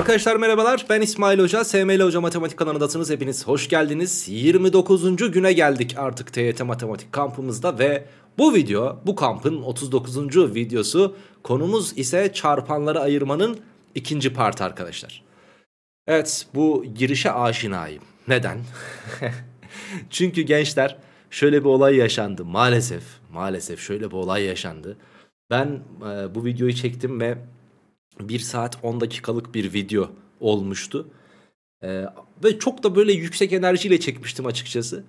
Arkadaşlar merhabalar ben İsmail Hoca, SML Hoca Matematik kanalındasınız. Hepiniz hoş geldiniz. 29. güne geldik artık TYT Matematik kampımızda ve bu video bu kampın 39. videosu. Konumuz ise çarpanları ayırmanın ikinci part arkadaşlar. Evet bu girişe aşinayım. Neden? Çünkü gençler şöyle bir olay yaşandı maalesef. Maalesef şöyle bir olay yaşandı. Ben e, bu videoyu çektim ve 1 saat 10 dakikalık bir video olmuştu. Ee, ve çok da böyle yüksek enerjiyle çekmiştim açıkçası.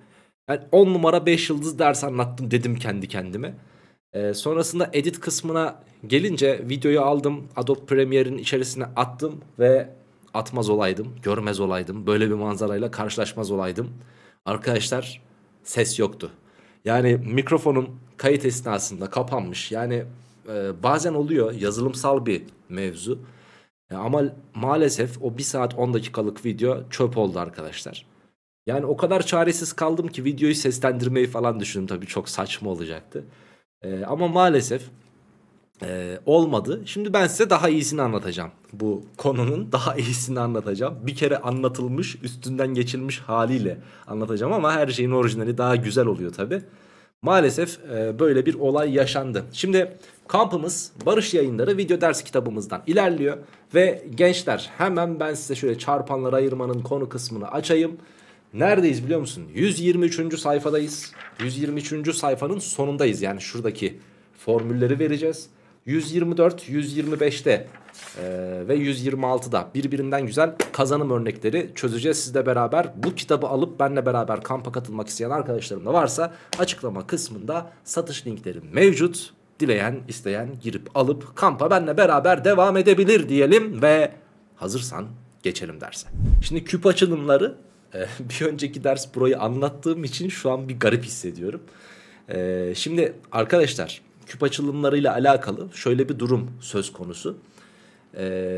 Yani 10 numara 5 yıldız ders anlattım dedim kendi kendime. Ee, sonrasında edit kısmına gelince videoyu aldım. Adobe Premiere'in içerisine attım ve atmaz olaydım, görmez olaydım. Böyle bir manzarayla karşılaşmaz olaydım. Arkadaşlar ses yoktu. Yani mikrofonum kayıt esnasında kapanmış. Yani ee, bazen oluyor yazılımsal bir mevzu. Ee, ama maalesef o 1 saat 10 dakikalık video çöp oldu arkadaşlar. Yani o kadar çaresiz kaldım ki videoyu seslendirmeyi falan düşündüm tabii çok saçma olacaktı. E, ama maalesef e, olmadı. Şimdi ben size daha iyisini anlatacağım. Bu konunun daha iyisini anlatacağım. Bir kere anlatılmış, üstünden geçilmiş haliyle anlatacağım ama her şeyin orijinali daha güzel oluyor tabii. Maalesef e, böyle bir olay yaşandı. Şimdi Kampımız Barış Yayınları video ders kitabımızdan ilerliyor. Ve gençler hemen ben size şöyle çarpanları ayırmanın konu kısmını açayım. Neredeyiz biliyor musun? 123. sayfadayız. 123. sayfanın sonundayız. Yani şuradaki formülleri vereceğiz. 124, 125'te e, ve 126'da birbirinden güzel kazanım örnekleri çözeceğiz sizle beraber. Bu kitabı alıp benle beraber kampa katılmak isteyen arkadaşlarım da varsa açıklama kısmında satış linkleri mevcut dileyen isteyen girip alıp kampa benle beraber devam edebilir diyelim ve hazırsan geçelim derse. Şimdi küp açılımları e, bir önceki ders burayı anlattığım için şu an bir garip hissediyorum. E, şimdi arkadaşlar küp açılımlarıyla alakalı şöyle bir durum söz konusu. E,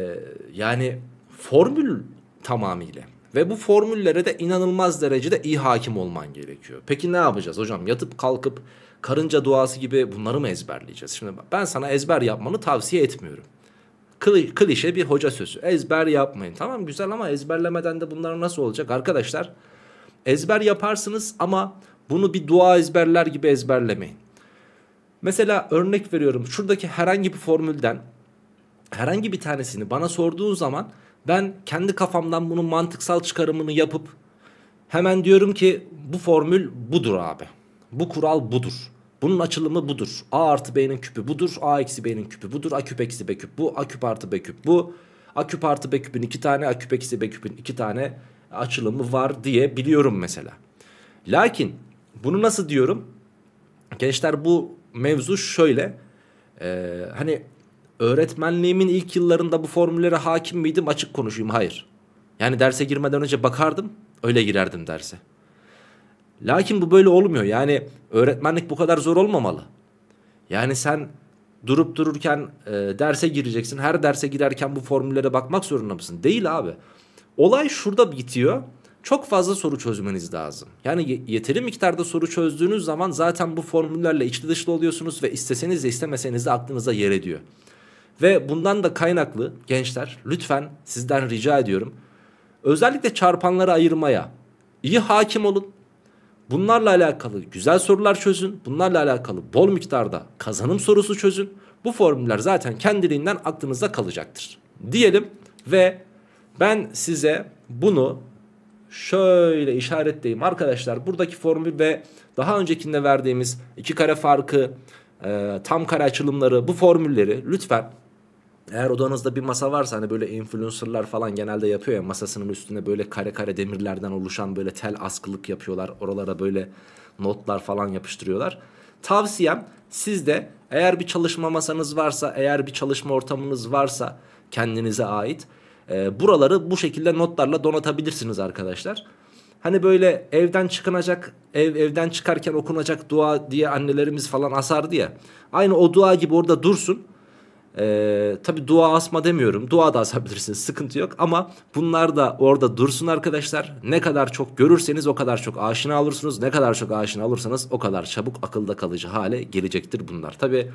yani formül tamamıyla ve bu formüllere de inanılmaz derecede iyi hakim olman gerekiyor. Peki ne yapacağız hocam? Yatıp kalkıp karınca duası gibi bunları mı ezberleyeceğiz? Şimdi ben sana ezber yapmanı tavsiye etmiyorum. Kli, klişe bir hoca sözü. Ezber yapmayın. Tamam güzel ama ezberlemeden de bunlar nasıl olacak? Arkadaşlar ezber yaparsınız ama bunu bir dua ezberler gibi ezberlemeyin. Mesela örnek veriyorum şuradaki herhangi bir formülden herhangi bir tanesini bana sorduğun zaman ben kendi kafamdan bunun mantıksal çıkarımını yapıp hemen diyorum ki bu formül budur abi. Bu kural budur. Bunun açılımı budur. A artı B'nin küpü budur. A eksi B'nin küpü budur. A küp eksi B küp bu. A küp artı B küp bu. A küp artı B küpün iki tane. A küp eksi B küpün iki tane açılımı var diye biliyorum mesela. Lakin bunu nasıl diyorum? Gençler bu mevzu şöyle. Ee, hani öğretmenliğimin ilk yıllarında bu formüllere hakim miydim? Açık konuşayım. Hayır. Yani derse girmeden önce bakardım. Öyle girerdim derse. Lakin bu böyle olmuyor. Yani öğretmenlik bu kadar zor olmamalı. Yani sen durup dururken e, derse gireceksin. Her derse girerken bu formüllere bakmak zorunda mısın? Değil abi. Olay şurada bitiyor. Çok fazla soru çözmeniz lazım. Yani yeteri miktarda soru çözdüğünüz zaman zaten bu formüllerle içli dışlı oluyorsunuz ve isteseniz de istemeseniz de aklınıza yer ediyor. Ve bundan da kaynaklı gençler lütfen sizden rica ediyorum. Özellikle çarpanları ayırmaya iyi hakim olun Bunlarla alakalı güzel sorular çözün. Bunlarla alakalı bol miktarda kazanım sorusu çözün. Bu formüller zaten kendiliğinden aklınızda kalacaktır. Diyelim ve ben size bunu şöyle işaretleyeyim arkadaşlar. Buradaki formül ve daha öncekinde verdiğimiz iki kare farkı, e, tam kare açılımları bu formülleri lütfen eğer odanızda bir masa varsa hani böyle influencerlar falan genelde yapıyor ya masasının üstüne böyle kare kare demirlerden oluşan böyle tel askılık yapıyorlar. Oralara böyle notlar falan yapıştırıyorlar. Tavsiyem siz de eğer bir çalışma masanız varsa eğer bir çalışma ortamınız varsa kendinize ait e, buraları bu şekilde notlarla donatabilirsiniz arkadaşlar. Hani böyle evden çıkınacak, ev evden çıkarken okunacak dua diye annelerimiz falan asardı ya. Aynı o dua gibi orada dursun. Ee, tabii dua asma demiyorum. Dua da asabilirsiniz. Sıkıntı yok. Ama bunlar da orada dursun arkadaşlar. Ne kadar çok görürseniz o kadar çok aşina olursunuz. Ne kadar çok aşina olursanız o kadar çabuk akılda kalıcı hale gelecektir bunlar. Tabi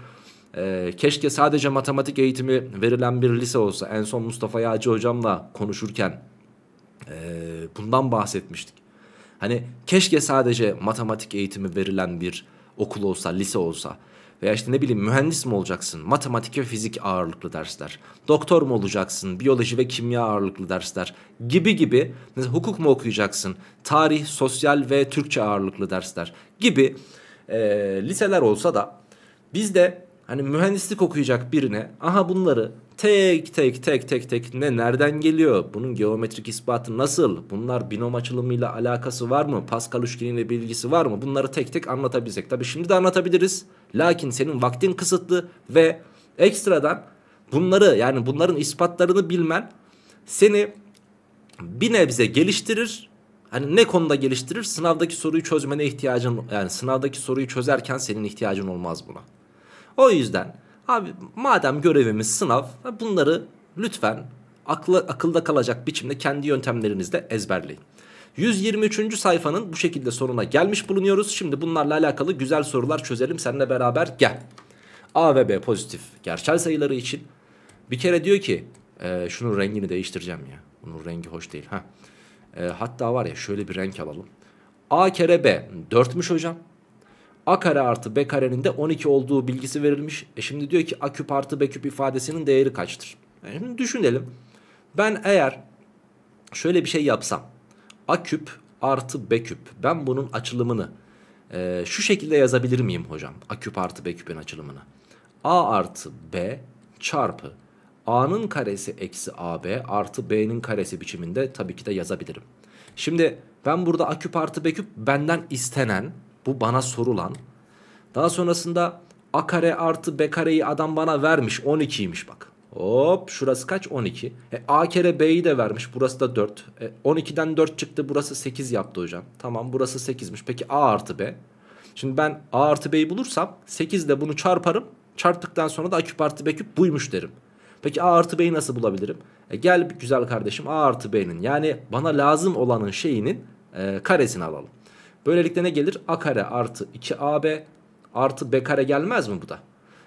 e, keşke sadece matematik eğitimi verilen bir lise olsa. En son Mustafa Yağcı hocamla konuşurken e, bundan bahsetmiştik. Hani keşke sadece matematik eğitimi verilen bir okul olsa, lise olsa. Veya işte ne bileyim mühendis mi olacaksın? Matematik ve fizik ağırlıklı dersler. Doktor mu olacaksın? Biyoloji ve kimya ağırlıklı dersler gibi gibi. Mesela hukuk mu okuyacaksın? Tarih, sosyal ve Türkçe ağırlıklı dersler gibi e, liseler olsa da bizde Hani mühendislik okuyacak birine aha bunları tek tek tek tek tek ne nereden geliyor? Bunun geometrik ispatı nasıl? Bunlar binom açılımıyla alakası var mı? Pascal üçgeniyle bilgisi var mı? Bunları tek tek anlatabilsek. Tabi şimdi de anlatabiliriz. Lakin senin vaktin kısıtlı ve ekstradan bunları yani bunların ispatlarını bilmen seni bir nebze geliştirir. Hani ne konuda geliştirir? Sınavdaki soruyu çözmene ihtiyacın yani sınavdaki soruyu çözerken senin ihtiyacın olmaz buna. O yüzden abi madem görevimiz sınav bunları lütfen akla, akılda kalacak biçimde kendi yöntemlerinizle ezberleyin. 123. sayfanın bu şekilde sonuna gelmiş bulunuyoruz. Şimdi bunlarla alakalı güzel sorular çözelim seninle beraber gel. A ve B pozitif gerçel sayıları için bir kere diyor ki e, şunun rengini değiştireceğim ya. Bunun rengi hoş değil. ha. E, hatta var ya şöyle bir renk alalım. A kere B 4'müş hocam a kare artı b karenin de 12 olduğu bilgisi verilmiş. E şimdi diyor ki a küp artı b küp ifadesinin değeri kaçtır? Yani e şimdi düşünelim. Ben eğer şöyle bir şey yapsam. A küp artı b küp. Ben bunun açılımını e, şu şekilde yazabilir miyim hocam? A küp artı b küpün açılımını. A artı b çarpı A'nın karesi eksi AB artı B'nin karesi biçiminde tabii ki de yazabilirim. Şimdi ben burada A küp artı B küp benden istenen bu bana sorulan. Daha sonrasında a kare artı b kareyi adam bana vermiş. 12'ymiş bak. Hop şurası kaç? 12. E, a kere b'yi de vermiş. Burası da 4. E, 12'den 4 çıktı. Burası 8 yaptı hocam. Tamam burası 8'miş. Peki a artı b? Şimdi ben a artı b'yi bulursam 8 ile bunu çarparım. Çarptıktan sonra da a küp artı b küp buymuş derim. Peki a artı b'yi nasıl bulabilirim? E, gel güzel kardeşim a artı b'nin yani bana lazım olanın şeyinin e, karesini alalım. Böylelikle ne gelir? A kare artı 2AB artı B kare gelmez mi bu da?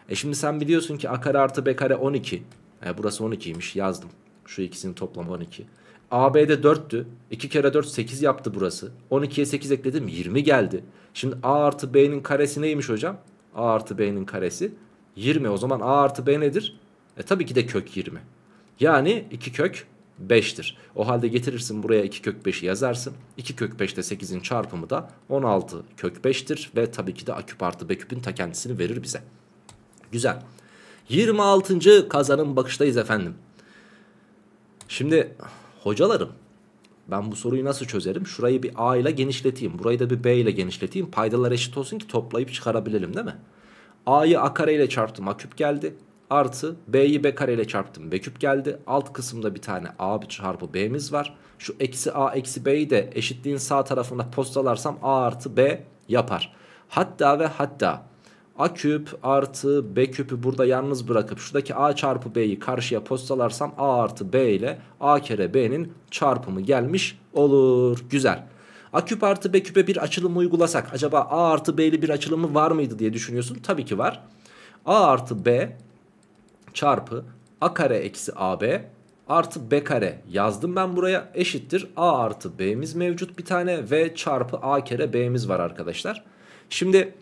E şimdi sen biliyorsun ki A kare artı B kare 12. E burası 12'ymiş yazdım. Şu ikisinin toplamı 12. AB'de 4'tü. 2 kere 4 8 yaptı burası. 12'ye 8 ekledim 20 geldi. Şimdi A artı B'nin karesi neymiş hocam? A artı B'nin karesi 20. O zaman A artı B nedir? E tabii ki de kök 20. Yani 2 kök 5'tir. O halde getirirsin buraya 2 kök 5'i yazarsın. 2 kök 5 ile 8'in çarpımı da 16 kök 5'tir. Ve tabii ki de a küp artı b küpün ta kendisini verir bize. Güzel. 26. Kazanın bakıştayız efendim. Şimdi hocalarım ben bu soruyu nasıl çözerim? Şurayı bir a ile genişleteyim. Burayı da bir b ile genişleteyim. Paydalar eşit olsun ki toplayıp çıkarabilelim değil mi? a'yı a kare ile çarptım a küp geldi artı b'yi b kareyle çarptım b küp geldi. Alt kısımda bir tane a çarpı b'miz var. Şu eksi a eksi b'yi de eşitliğin sağ tarafına postalarsam a artı b yapar. Hatta ve hatta a küp artı b küpü burada yalnız bırakıp şuradaki a çarpı b'yi karşıya postalarsam a artı b ile a kere b'nin çarpımı gelmiş olur. Güzel. A küp artı B küpe bir açılımı uygulasak acaba A artı B'li bir açılımı var mıydı diye düşünüyorsun. Tabii ki var. A artı B çarpı a kare eksi ab artı b kare yazdım ben buraya eşittir a artı b'miz mevcut bir tane ve çarpı a kere b'miz var arkadaşlar. Şimdi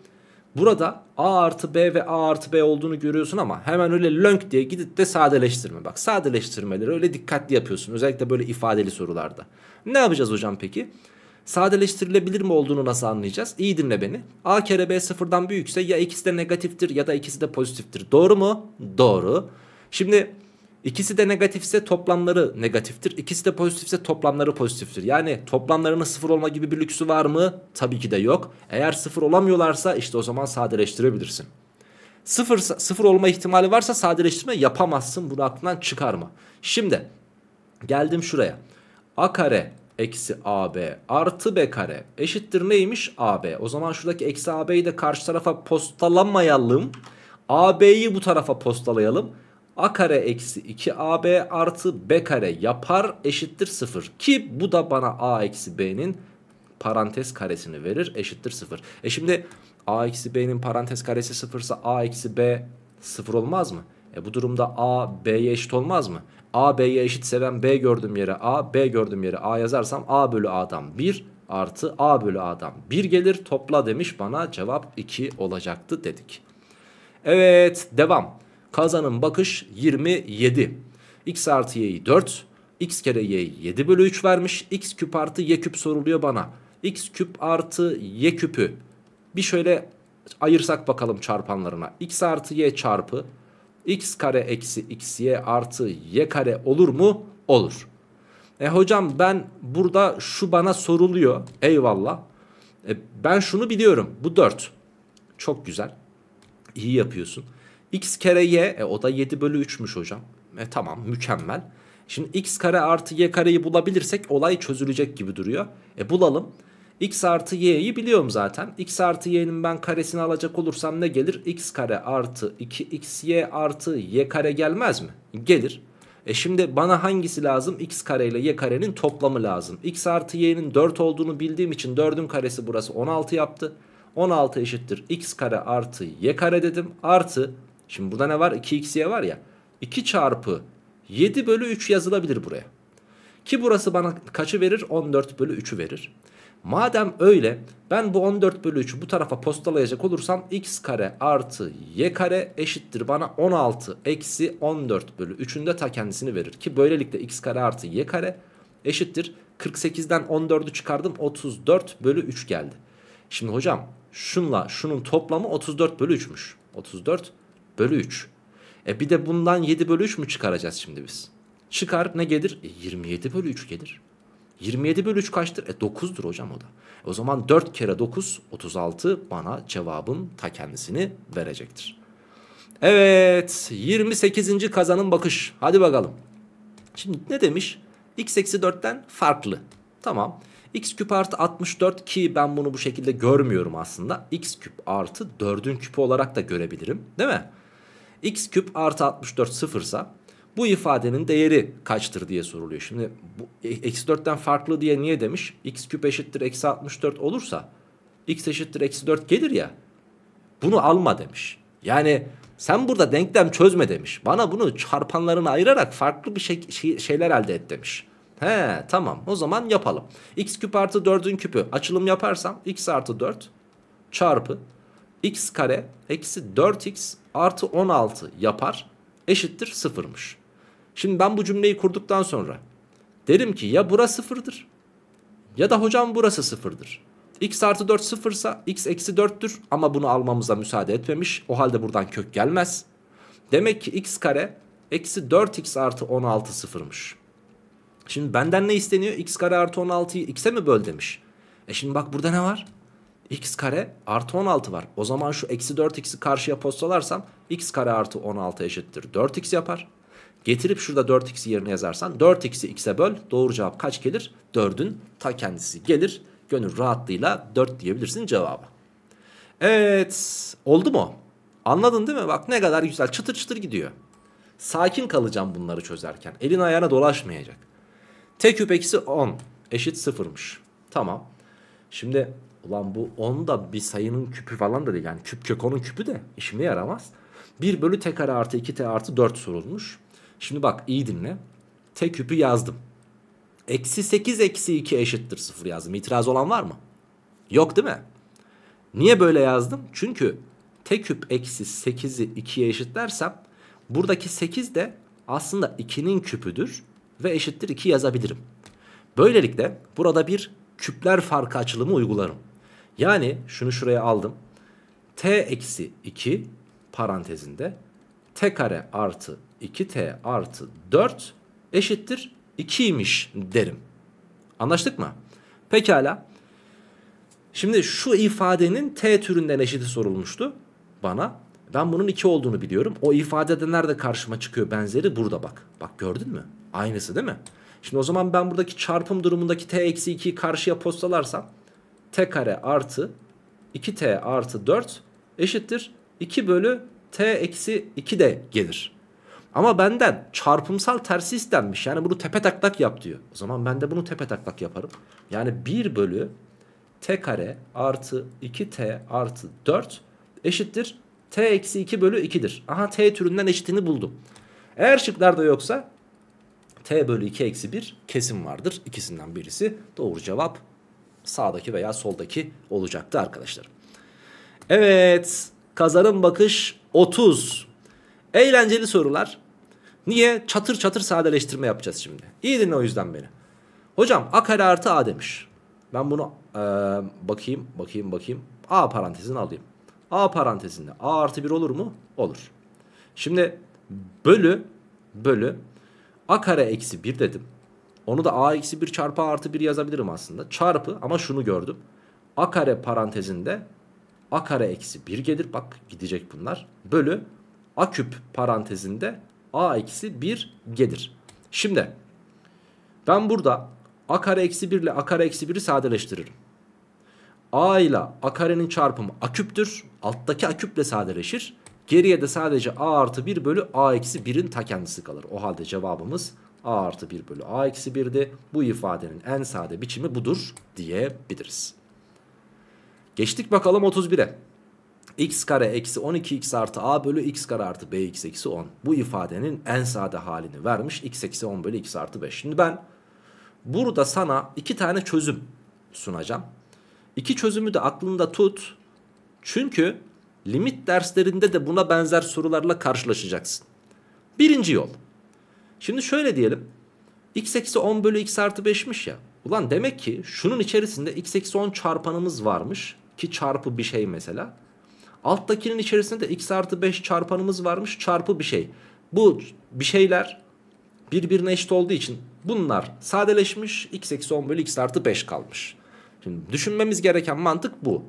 burada a artı b ve a artı b olduğunu görüyorsun ama hemen öyle lönk diye gidip de sadeleştirme. Bak sadeleştirmeleri öyle dikkatli yapıyorsun özellikle böyle ifadeli sorularda. Ne yapacağız hocam peki? Peki sadeleştirilebilir mi olduğunu nasıl anlayacağız? İyi dinle beni. A kere B sıfırdan büyükse ya ikisi de negatiftir ya da ikisi de pozitiftir. Doğru mu? Doğru. Şimdi ikisi de negatifse toplamları negatiftir. İkisi de pozitifse toplamları pozitiftir. Yani toplamlarının sıfır olma gibi bir lüksü var mı? Tabii ki de yok. Eğer sıfır olamıyorlarsa işte o zaman sadeleştirebilirsin. Sıfır, sıfır olma ihtimali varsa sadeleştirme yapamazsın. Bunu aklından çıkarma. Şimdi geldim şuraya. A kare eksi AB artı B kare eşittir neymiş? AB. O zaman şuradaki eksi AB'yi de karşı tarafa postalamayalım. AB'yi bu tarafa postalayalım. A kare eksi 2AB artı B kare yapar eşittir 0. Ki bu da bana A eksi B'nin parantez karesini verir eşittir 0. E şimdi A eksi B'nin parantez karesi 0 ise A eksi B 0 olmaz mı? E bu durumda A B'ye eşit olmaz mı? A B'ye eşitse ben B gördüğüm yere A, B gördüğüm yere A yazarsam A bölü A'dan 1 artı A bölü A'dan 1 gelir topla demiş bana cevap 2 olacaktı dedik. Evet devam. Kazanın bakış 27. X artı Y'yi 4, X kere Y'yi 7 bölü 3 vermiş. X küp artı Y küp soruluyor bana. X küp artı Y küpü. Bir şöyle ayırsak bakalım çarpanlarına. X artı Y çarpı x kare eksi xy artı y kare olur mu? Olur. E hocam ben burada şu bana soruluyor. Eyvallah. E, ben şunu biliyorum. Bu 4. Çok güzel. İyi yapıyorsun. x kare y. E, o da 7 bölü 3'müş hocam. E, tamam mükemmel. Şimdi x kare artı y kareyi bulabilirsek olay çözülecek gibi duruyor. E bulalım x artı y'yi biliyorum zaten. x artı y'nin ben karesini alacak olursam ne gelir? x kare artı 2xy artı y kare gelmez mi? Gelir. E şimdi bana hangisi lazım? x kare ile y karenin toplamı lazım. x artı y'nin 4 olduğunu bildiğim için 4'ün karesi burası 16 yaptı. 16 eşittir x kare artı y kare dedim. Artı şimdi burada ne var? 2xy var ya. 2 çarpı 7 bölü 3 yazılabilir buraya. Ki burası bana kaçı verir? 14 bölü 3'ü verir. Madem öyle ben bu 14 bölü 3'ü bu tarafa postalayacak olursam x kare artı y kare eşittir bana 16 eksi 14 bölü 3'ün de ta kendisini verir. Ki böylelikle x kare artı y kare eşittir 48'den 14'ü çıkardım 34 bölü 3 geldi. Şimdi hocam şunla şunun toplamı 34 bölü 3'müş. 34 bölü 3. E bir de bundan 7 bölü 3 mü çıkaracağız şimdi biz? Çıkar ne gelir? E 27 bölü 3 gelir. 27 bölü 3 kaçtır? E 9'dur hocam o da. O zaman 4 kere 9 36 bana cevabın ta kendisini verecektir. Evet 28. kazanın bakış. Hadi bakalım. Şimdi ne demiş? x eksi 4'ten farklı. Tamam. x küp artı 64 ki ben bunu bu şekilde görmüyorum aslında. x küp artı 4'ün küpü olarak da görebilirim. Değil mi? x küp artı 64 sıfırsa bu ifadenin değeri kaçtır diye soruluyor. Şimdi bu, e, eksi 4'ten farklı diye niye demiş? x küp eşittir eksi 64 olursa x eşittir eksi 4 gelir ya. Bunu alma demiş. Yani sen burada denklem çözme demiş. Bana bunu çarpanlarını ayırarak farklı bir şey, şey, şeyler elde et demiş. He tamam o zaman yapalım. x küp artı 4'ün küpü açılım yaparsam x artı 4 çarpı x kare eksi 4x artı 16 yapar eşittir sıfırmış. Şimdi ben bu cümleyi kurduktan sonra derim ki ya bura sıfırdır ya da hocam burası sıfırdır. X artı 4 sıfırsa x eksi 4'tür ama bunu almamıza müsaade etmemiş. O halde buradan kök gelmez. Demek ki x kare eksi 4x artı 16 sıfırmış. Şimdi benden ne isteniyor? x kare artı 16'yı x'e mi böl demiş. E şimdi bak burada ne var? x kare artı 16 var. O zaman şu eksi 4x'i karşıya postalarsam x kare artı 16 eşittir 4x yapar. Getirip şurada 4x'i yerine yazarsan 4x'i x'e böl. Doğru cevap kaç gelir? 4'ün ta kendisi gelir. Gönül rahatlığıyla 4 diyebilirsin cevaba. Evet oldu mu? Anladın değil mi? Bak ne kadar güzel çıtır çıtır gidiyor. Sakin kalacağım bunları çözerken. Elin ayağına dolaşmayacak. T küp eksi 10 eşit sıfırmış. Tamam. Şimdi ulan bu 10 da bir sayının küpü falan da değil. Yani küp kök 10'un küpü de işime yaramaz. 1 bölü t kare artı 2t artı 4 sorulmuş. Şimdi bak iyi dinle. T küpü yazdım. Eksi 8 eksi 2 eşittir 0 yazdım. İtiraz olan var mı? Yok değil mi? Niye böyle yazdım? Çünkü t küp eksi 8'i 2'ye eşitlersem buradaki 8 de aslında 2'nin küpüdür ve eşittir 2 yazabilirim. Böylelikle burada bir küpler farkı açılımı uygularım. Yani şunu şuraya aldım. t eksi 2 parantezinde t kare artı 2t artı 4 eşittir 2 2'ymiş derim. Anlaştık mı? Pekala. Şimdi şu ifadenin t türünden eşiti sorulmuştu bana. Ben bunun 2 olduğunu biliyorum. O ifadede nerede karşıma çıkıyor benzeri? Burada bak. Bak gördün mü? Aynısı değil mi? Şimdi o zaman ben buradaki çarpım durumundaki t eksi 2'yi karşıya postalarsam t kare artı 2t artı 4 eşittir 2 bölü t eksi 2 de gelir. Ama benden çarpımsal tersi istenmiş. Yani bunu tepe taklak yap diyor. O zaman ben de bunu tepe taklak yaparım. Yani 1 bölü t kare artı 2t artı 4 eşittir. t eksi 2 bölü 2'dir. Aha t türünden eşitini buldum. Eğer şıklarda yoksa t bölü 2 eksi 1 kesin vardır. İkisinden birisi doğru cevap sağdaki veya soldaki olacaktı arkadaşlar. Evet kazanın bakış 30. Eğlenceli sorular Niye? Çatır çatır sadeleştirme yapacağız şimdi. İyi dinle o yüzden beni. Hocam a kare artı a demiş. Ben bunu e, bakayım bakayım bakayım. A parantezini alayım. A parantezinde a artı 1 olur mu? Olur. Şimdi bölü bölü a kare eksi 1 dedim. Onu da a eksi 1 çarpı a artı 1 yazabilirim aslında. Çarpı ama şunu gördüm. a kare parantezinde a kare eksi 1 gelir. Bak gidecek bunlar. Bölü a küp parantezinde a eksi 1 gelir. Şimdi ben burada a kare eksi 1 ile a kare eksi 1'i sadeleştiririm. a ile a karenin çarpımı a küptür. Alttaki a küple sadeleşir. Geriye de sadece a artı 1 bölü a eksi 1'in ta kendisi kalır. O halde cevabımız a artı 1 bölü a eksi 1'di. Bu ifadenin en sade biçimi budur diyebiliriz. Geçtik bakalım 31'e x kare eksi 12x artı a bölü x kare artı b x eksi 10. Bu ifadenin en sade halini vermiş x eksi 10 bölü x artı 5. Şimdi ben burada sana iki tane çözüm sunacağım. İki çözümü de aklında tut. Çünkü limit derslerinde de buna benzer sorularla karşılaşacaksın. Birinci yol. Şimdi şöyle diyelim. x eksi 10 bölü x artı 5'miş ya. Ulan demek ki şunun içerisinde x eksi 10 çarpanımız varmış. Ki çarpı bir şey mesela. Alttakinin içerisinde x artı 5 çarpanımız varmış çarpı bir şey. Bu bir şeyler birbirine eşit olduğu için bunlar sadeleşmiş x eksi 10 bölü x artı 5 kalmış. Şimdi düşünmemiz gereken mantık bu.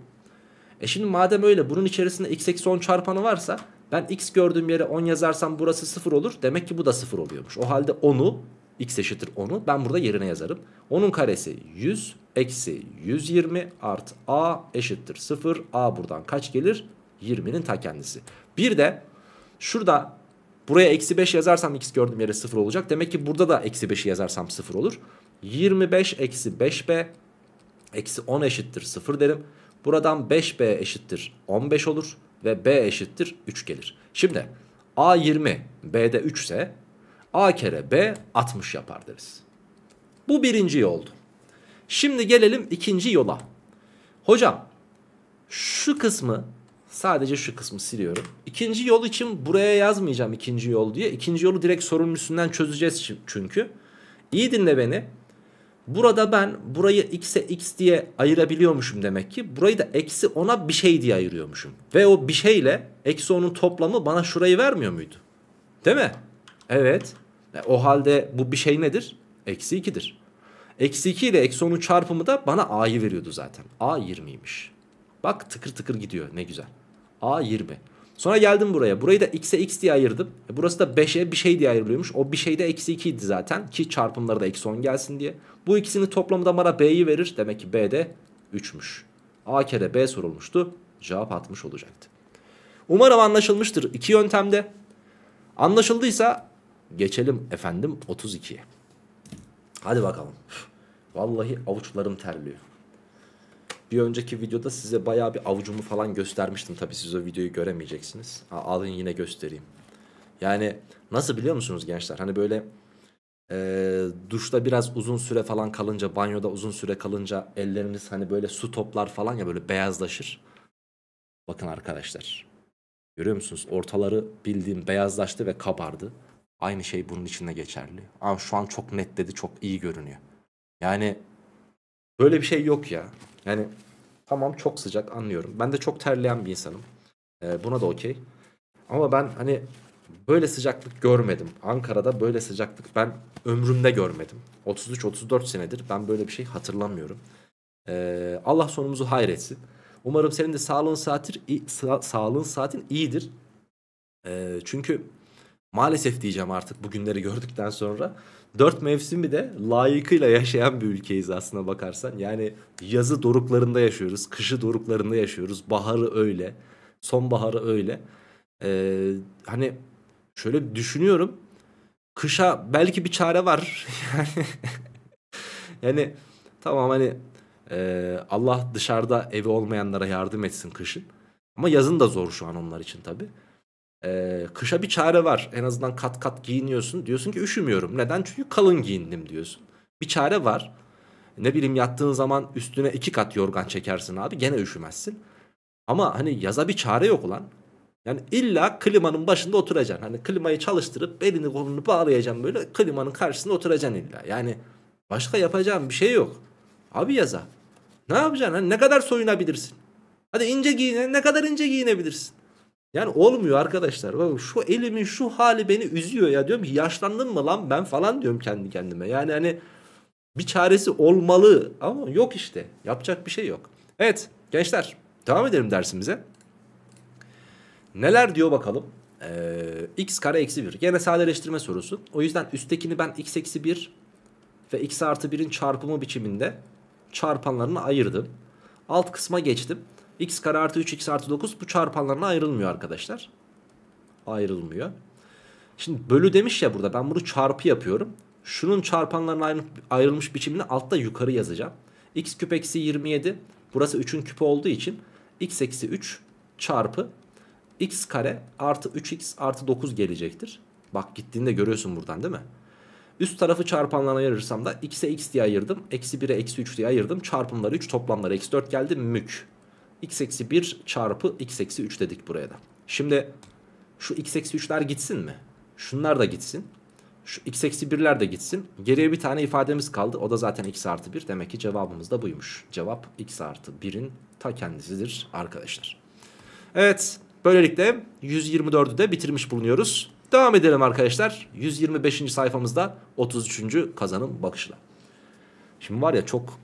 E şimdi madem öyle bunun içerisinde x eksi 10 çarpanı varsa ben x gördüğüm yere 10 yazarsam burası 0 olur. Demek ki bu da 0 oluyormuş. O halde 10'u x eşittir 10'u ben burada yerine yazarım. 10'un karesi 100 eksi 120 artı a eşittir 0. a buradan kaç gelir? 20'nin ta kendisi. Bir de şurada buraya eksi 5 yazarsam x gördüğüm yere 0 olacak. Demek ki burada da eksi 5'i yazarsam 0 olur. 25 eksi 5b eksi 10 eşittir 0 derim. Buradan 5b eşittir 15 olur ve b eşittir 3 gelir. Şimdi a 20 b'de 3 ise a kere b 60 yapar deriz. Bu birinci yoldu. Şimdi gelelim ikinci yola. Hocam şu kısmı Sadece şu kısmı siliyorum. İkinci yol için buraya yazmayacağım ikinci yol diye. İkinci yolu direkt sorunun üstünden çözeceğiz çünkü. İyi dinle beni. Burada ben burayı x'e x diye ayırabiliyormuşum demek ki. Burayı da eksi 10'a bir şey diye ayırıyormuşum. Ve o bir şeyle eksi 10'un toplamı bana şurayı vermiyor muydu? Değil mi? Evet. E, o halde bu bir şey nedir? Eksi 2'dir. Eksi 2 ile eksi 10'un çarpımı da bana a'yı veriyordu zaten. A 20'ymiş. Bak tıkır tıkır gidiyor ne güzel. A 20. Sonra geldim buraya. Burayı da x'e x diye ayırdım. E, burası da 5'e bir şey diye ayrılıyormuş. O bir şey de eksi 2 idi zaten. Ki çarpımları da eksi 10 gelsin diye. Bu ikisinin toplamı da bana b'yi verir. Demek ki b de 3'müş. A kere b sorulmuştu. Cevap 60 olacaktı. Umarım anlaşılmıştır iki yöntemde. Anlaşıldıysa geçelim efendim 32'ye. Hadi bakalım. Vallahi avuçlarım terliyor. Bir önceki videoda size bayağı bir avucumu falan göstermiştim. Tabii siz o videoyu göremeyeceksiniz. Ha, alın yine göstereyim. Yani nasıl biliyor musunuz gençler? Hani böyle e, duşta biraz uzun süre falan kalınca, banyoda uzun süre kalınca elleriniz hani böyle su toplar falan ya böyle beyazlaşır. Bakın arkadaşlar. Görüyor musunuz? Ortaları bildiğim beyazlaştı ve kabardı. Aynı şey bunun içinde geçerli. Ama şu an çok net dedi, çok iyi görünüyor. Yani böyle bir şey yok ya. Yani tamam çok sıcak anlıyorum. Ben de çok terleyen bir insanım. E, buna da okey. Ama ben hani böyle sıcaklık görmedim. Ankara'da böyle sıcaklık ben ömrümde görmedim. 33-34 senedir ben böyle bir şey hatırlamıyorum. E, Allah sonumuzu hayretsin. Umarım senin de sağlığın saatin, sa- sağlığın saatin iyidir. E, çünkü maalesef diyeceğim artık bugünleri gördükten sonra Dört mevsimi de layıkıyla yaşayan bir ülkeyiz aslına bakarsan. Yani yazı doruklarında yaşıyoruz, kışı doruklarında yaşıyoruz, baharı öyle, sonbaharı öyle. Ee, hani şöyle düşünüyorum, kışa belki bir çare var. yani, yani tamam hani e, Allah dışarıda evi olmayanlara yardım etsin kışın. Ama yazın da zor şu an onlar için tabii. Ee, kışa bir çare var. En azından kat kat giyiniyorsun. Diyorsun ki üşümüyorum. Neden? Çünkü kalın giyindim diyorsun. Bir çare var. Ne bileyim yattığın zaman üstüne iki kat yorgan çekersin abi. Gene üşümezsin. Ama hani yaza bir çare yok ulan. Yani illa klimanın başında oturacaksın. Hani klimayı çalıştırıp elini kolunu bağlayacaksın böyle klimanın karşısında oturacaksın illa. Yani başka yapacağın bir şey yok. Abi yaza. Ne yapacaksın? Hani ne kadar soyunabilirsin? Hadi ince giyin. Ne kadar ince giyinebilirsin? Yani olmuyor arkadaşlar. Bak şu elimin şu hali beni üzüyor ya. Diyorum ki yaşlandım mı lan ben falan diyorum kendi kendime. Yani hani bir çaresi olmalı ama yok işte. Yapacak bir şey yok. Evet gençler devam edelim dersimize. Neler diyor bakalım. Ee, x kare eksi 1. Yine sadeleştirme sorusu. O yüzden üsttekini ben x eksi 1 ve x artı 1'in çarpımı biçiminde çarpanlarını ayırdım. Alt kısma geçtim x kare artı 3x artı 9 bu çarpanlarına ayrılmıyor arkadaşlar. Ayrılmıyor. Şimdi bölü demiş ya burada ben bunu çarpı yapıyorum. Şunun çarpanlarına ayrılmış biçimini altta yukarı yazacağım. x küp eksi 27 burası 3'ün küpü olduğu için x eksi 3 çarpı x kare artı 3x artı 9 gelecektir. Bak gittiğinde görüyorsun buradan değil mi? Üst tarafı çarpanlarına ayırırsam da x'e x diye ayırdım. Eksi 1'e eksi 3 diye ayırdım. Çarpımları 3 toplamları eksi 4 geldi. Mük x eksi 1 çarpı x eksi 3 dedik buraya da. Şimdi şu x eksi 3'ler gitsin mi? Şunlar da gitsin. Şu x eksi 1'ler de gitsin. Geriye bir tane ifademiz kaldı. O da zaten x artı 1. Demek ki cevabımız da buymuş. Cevap x artı 1'in ta kendisidir arkadaşlar. Evet böylelikle 124'ü de bitirmiş bulunuyoruz. Devam edelim arkadaşlar. 125. sayfamızda 33. kazanım bakışla. Şimdi var ya çok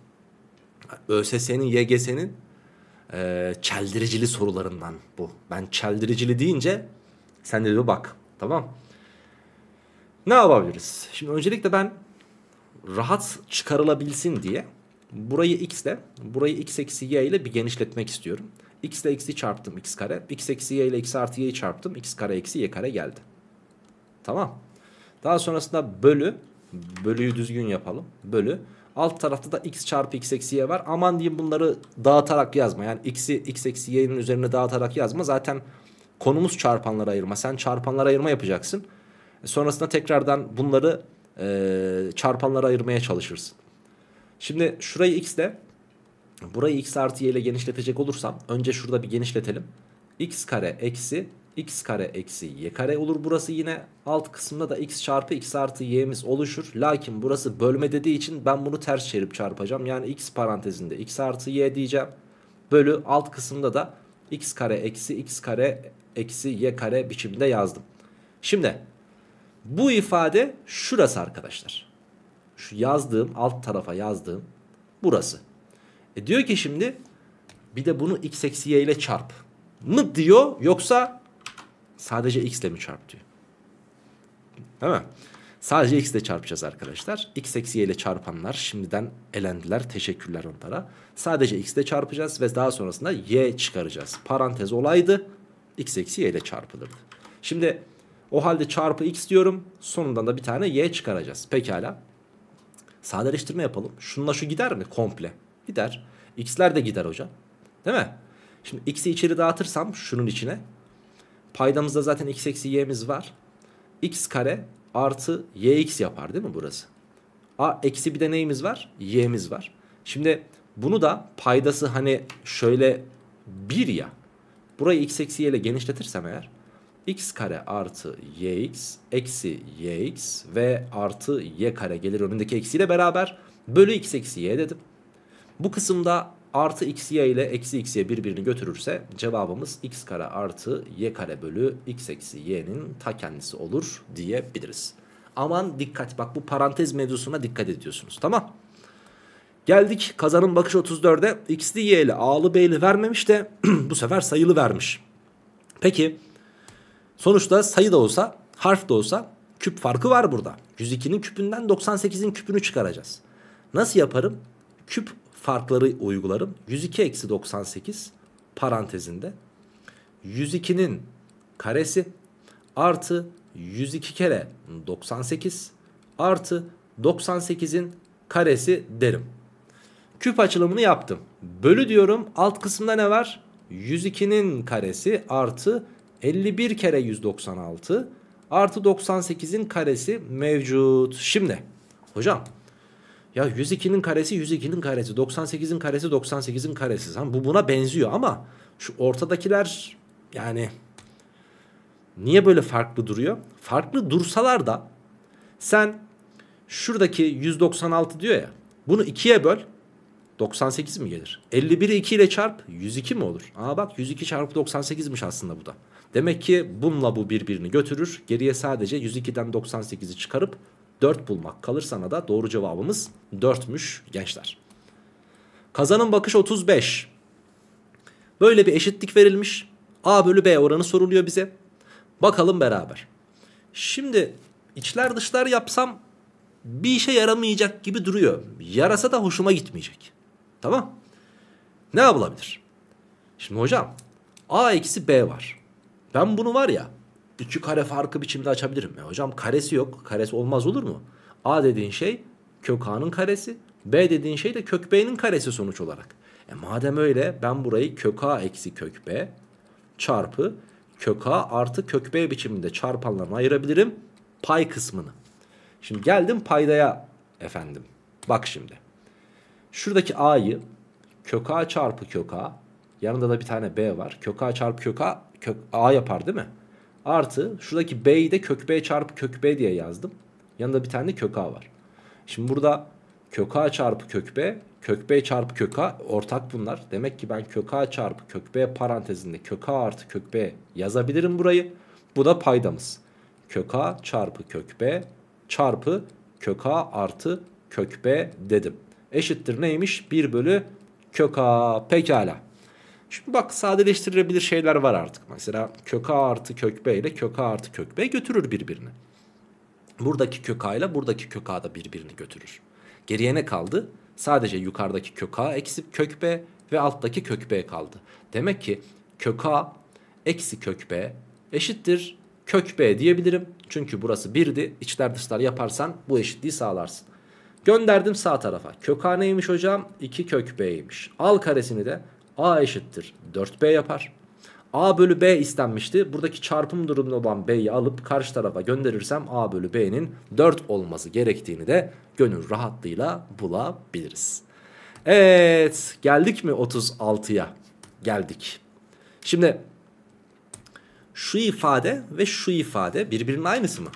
ÖSS'nin, YGS'nin e, çeldiricili sorularından bu. Ben çeldiricili deyince sen de bak tamam. Ne yapabiliriz? Şimdi öncelikle ben rahat çıkarılabilsin diye burayı x ile burayı x eksi y ile bir genişletmek istiyorum. x ile x'i çarptım x kare. x eksi y ile x artı y'yi çarptım. x kare eksi y kare geldi. Tamam. Daha sonrasında bölü bölüyü düzgün yapalım. Bölü Alt tarafta da x çarpı x eksi y var. Aman diyeyim bunları dağıtarak yazma. Yani x'i x eksi y'nin üzerine dağıtarak yazma. Zaten konumuz çarpanlara ayırma. Sen çarpanlara ayırma yapacaksın. E, sonrasında tekrardan bunları e, çarpanlara ayırmaya çalışırsın. Şimdi şurayı x de, burayı x artı y ile genişletecek olursam önce şurada bir genişletelim. x kare eksi x kare eksi y kare olur. Burası yine alt kısımda da x çarpı x artı y'miz oluşur. Lakin burası bölme dediği için ben bunu ters çevirip çarpacağım. Yani x parantezinde x artı y diyeceğim. Bölü alt kısımda da x kare eksi x kare eksi y kare biçimde yazdım. Şimdi bu ifade şurası arkadaşlar. Şu yazdığım alt tarafa yazdığım burası. E diyor ki şimdi bir de bunu x eksi y ile çarp mı diyor yoksa sadece x ile mi çarp diyor. Değil mi? Sadece x ile çarpacağız arkadaşlar. x eksi y ile çarpanlar şimdiden elendiler. Teşekkürler onlara. Sadece x ile çarpacağız ve daha sonrasında y çıkaracağız. Parantez olaydı x eksi y ile çarpılırdı. Şimdi o halde çarpı x diyorum. Sonundan da bir tane y çıkaracağız. Pekala. Sadeleştirme yapalım. Şununla şu gider mi? Komple. Gider. X'ler de gider hocam. Değil mi? Şimdi x'i içeri dağıtırsam şunun içine Paydamızda zaten x eksi y'miz var. x kare artı yx yapar değil mi burası? A eksi bir de neyimiz var? Y'miz var. Şimdi bunu da paydası hani şöyle bir ya. Burayı x eksi y ile genişletirsem eğer x kare artı yx eksi yx ve artı y kare gelir önündeki eksiyle beraber bölü x eksi y dedim. Bu kısımda artı x y ile eksi x y birbirini götürürse cevabımız x kare artı y kare bölü x eksi y'nin ta kendisi olur diyebiliriz. Aman dikkat bak bu parantez mevzusuna dikkat ediyorsunuz tamam. Geldik kazanın bakış 34'e x'li y'li a'lı b'li vermemiş de bu sefer sayılı vermiş. Peki sonuçta sayı da olsa harf da olsa küp farkı var burada. 102'nin küpünden 98'in küpünü çıkaracağız. Nasıl yaparım? Küp farkları uygularım. 102 eksi 98 parantezinde 102'nin karesi artı 102 kere 98 artı 98'in karesi derim. Küp açılımını yaptım. Bölü diyorum alt kısımda ne var? 102'nin karesi artı 51 kere 196 artı 98'in karesi mevcut. Şimdi hocam ya 102'nin karesi 102'nin karesi 98'in karesi 98'in karesi. Tamam, bu buna benziyor ama şu ortadakiler yani niye böyle farklı duruyor? Farklı dursalar da sen şuradaki 196 diyor ya bunu 2'ye böl 98 mi gelir? 51'i 2 ile çarp 102 mi olur? Aa bak 102 çarpı 98'miş aslında bu da. Demek ki bununla bu birbirini götürür. Geriye sadece 102'den 98'i çıkarıp 4 bulmak kalır sana da doğru cevabımız 4'müş gençler. Kazanın bakış 35. Böyle bir eşitlik verilmiş. A bölü B oranı soruluyor bize. Bakalım beraber. Şimdi içler dışlar yapsam bir işe yaramayacak gibi duruyor. Yarasa da hoşuma gitmeyecek. Tamam. Ne yapılabilir? Şimdi hocam A eksi B var. Ben bunu var ya iki kare farkı biçimde açabilirim. E hocam karesi yok. Karesi olmaz olur mu? A dediğin şey kök A'nın karesi. B dediğin şey de kök B'nin karesi sonuç olarak. E madem öyle ben burayı kök A eksi kök B çarpı kök A artı kök B biçiminde çarpanlarına ayırabilirim. Pay kısmını. Şimdi geldim paydaya efendim. Bak şimdi. Şuradaki A'yı kök A çarpı kök A. Yanında da bir tane B var. Kök A çarpı kök A kök A yapar değil mi? Artı şuradaki b'yi de kök b çarpı kök b diye yazdım. Yanında bir tane de kök a var. Şimdi burada kök a çarpı kök b, kök b çarpı kök a ortak bunlar. Demek ki ben kök a çarpı kök b parantezinde kök a artı kök b yazabilirim burayı. Bu da paydamız. Kök a çarpı kök b çarpı kök a artı kök b dedim. Eşittir neymiş? 1 bölü kök a. Pekala. Şimdi bak sadeleştirilebilir şeyler var artık. Mesela kök A artı kök B ile kök A artı kök B götürür birbirini. Buradaki kök A ile buradaki kök A da birbirini götürür. Geriye ne kaldı? Sadece yukarıdaki kök A eksi kök B ve alttaki kök B kaldı. Demek ki kök A eksi kök B eşittir kök B diyebilirim. Çünkü burası 1'di. İçler dışlar yaparsan bu eşitliği sağlarsın. Gönderdim sağ tarafa. Kök A neymiş hocam? 2 kök B'ymiş. Al karesini de A eşittir 4B yapar. A bölü B istenmişti. Buradaki çarpım durumunda olan B'yi alıp karşı tarafa gönderirsem A bölü B'nin 4 olması gerektiğini de gönül rahatlığıyla bulabiliriz. Evet geldik mi 36'ya? Geldik. Şimdi şu ifade ve şu ifade birbirinin aynısı mı?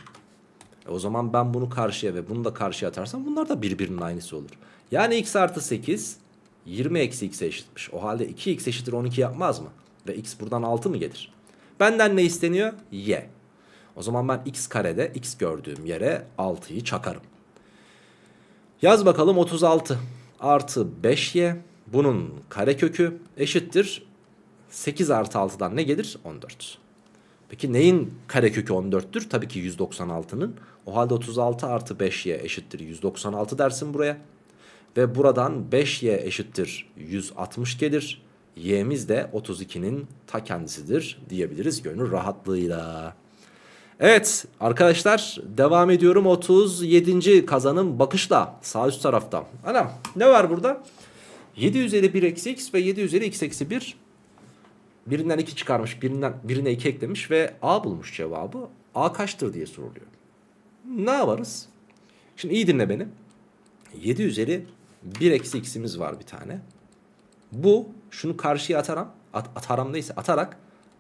E o zaman ben bunu karşıya ve bunu da karşıya atarsam bunlar da birbirinin aynısı olur. Yani x artı 8 20 eksi x'e eşitmiş. O halde 2x eşittir 12 yapmaz mı? Ve x buradan 6 mı gelir? Benden ne isteniyor? Y. O zaman ben x karede x gördüğüm yere 6'yı çakarım. Yaz bakalım 36 artı 5y bunun karekökü eşittir 8 artı 6'dan ne gelir? 14. Peki neyin karekökü 14'tür? Tabii ki 196'nın. O halde 36 artı 5y eşittir 196 dersin buraya. Ve buradan 5y eşittir 160 gelir. Y'miz de 32'nin ta kendisidir diyebiliriz gönül rahatlığıyla. Evet arkadaşlar devam ediyorum 37. kazanım bakışla sağ üst tarafta. Ana ne var burada? 7 üzeri 1 eksi x ve 7 üzeri x eksi 1 birinden 2 çıkarmış birinden, birine 2 eklemiş ve a bulmuş cevabı. a kaçtır diye soruluyor. Ne varız? Şimdi iyi dinle beni. 7 üzeri 1 eksi x'imiz var bir tane. Bu şunu karşıya ataram, at, ataram neyse atarak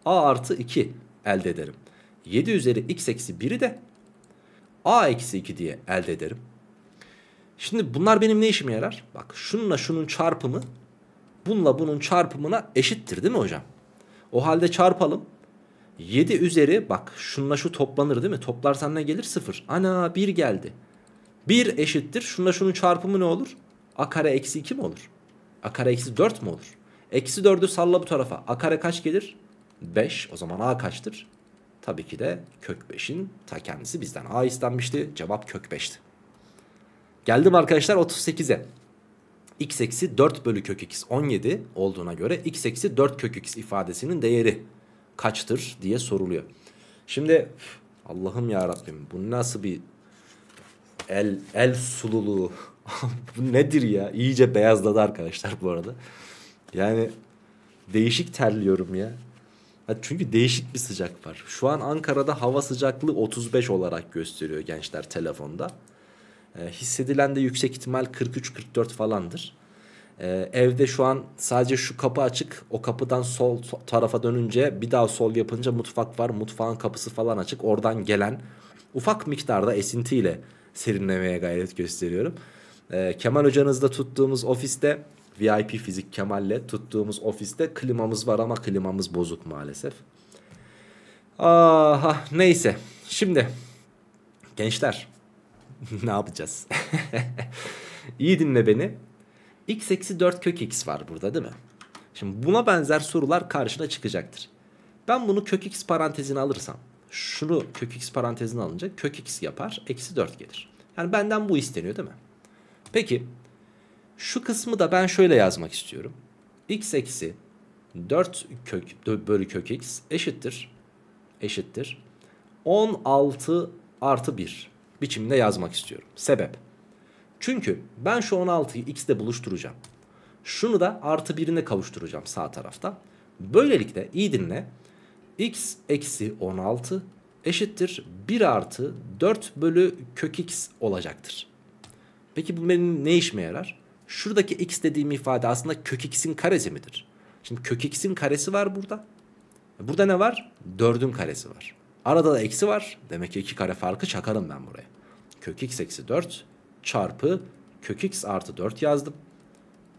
a artı 2 elde ederim. 7 üzeri x eksi 1'i de a eksi 2 diye elde ederim. Şimdi bunlar benim ne işime yarar? Bak şununla şunun çarpımı bununla bunun çarpımına eşittir değil mi hocam? O halde çarpalım. 7 üzeri bak şunla şu toplanır değil mi? Toplarsan ne gelir? 0. Ana 1 geldi. 1 eşittir. Şunla şunun çarpımı ne olur? a kare eksi 2 mi olur? a kare eksi 4 mi olur? Eksi 4'ü salla bu tarafa. a kare kaç gelir? 5. O zaman a kaçtır? Tabii ki de kök 5'in ta kendisi bizden a istenmişti. Cevap kök 5'ti. Geldim arkadaşlar 38'e. x eksi 4 bölü kök x 17 olduğuna göre x eksi 4 kök x ifadesinin değeri kaçtır diye soruluyor. Şimdi Allah'ım ya Rabbim bu nasıl bir el el sululuğu bu nedir ya? İyice beyazladı arkadaşlar bu arada. Yani değişik terliyorum ya. Çünkü değişik bir sıcak var. Şu an Ankara'da hava sıcaklığı 35 olarak gösteriyor gençler telefonda. E, hissedilen de yüksek ihtimal 43-44 falandır. E, evde şu an sadece şu kapı açık. O kapıdan sol tarafa dönünce bir daha sol yapınca mutfak var. Mutfağın kapısı falan açık. Oradan gelen ufak miktarda esintiyle serinlemeye gayret gösteriyorum. Ee, Kemal hocanızda tuttuğumuz ofiste VIP fizik Kemal'le tuttuğumuz ofiste klimamız var ama klimamız bozuk maalesef. Aha neyse şimdi gençler ne yapacağız? İyi dinle beni. x eksi 4 kök x var burada değil mi? Şimdi buna benzer sorular karşına çıkacaktır. Ben bunu kök x parantezine alırsam şunu kök x parantezine alınca kök x yapar eksi 4 gelir. Yani benden bu isteniyor değil mi? Peki şu kısmı da ben şöyle yazmak istiyorum. x eksi 4 kök, bölü kök x eşittir. Eşittir. 16 artı 1 biçiminde yazmak istiyorum. Sebep. Çünkü ben şu 16'yı x'de buluşturacağım. Şunu da artı 1'ine kavuşturacağım sağ tarafta. Böylelikle iyi dinle. x eksi 16 eşittir 1 artı 4 bölü kök x olacaktır. Peki bu benim ne işime yarar? Şuradaki x dediğim ifade aslında kök x'in karesi midir? Şimdi kök x'in karesi var burada. Burada ne var? 4'ün karesi var. Arada da eksi var. Demek ki 2 kare farkı çakarım ben buraya. Kök x eksi 4 çarpı kök x artı 4 yazdım.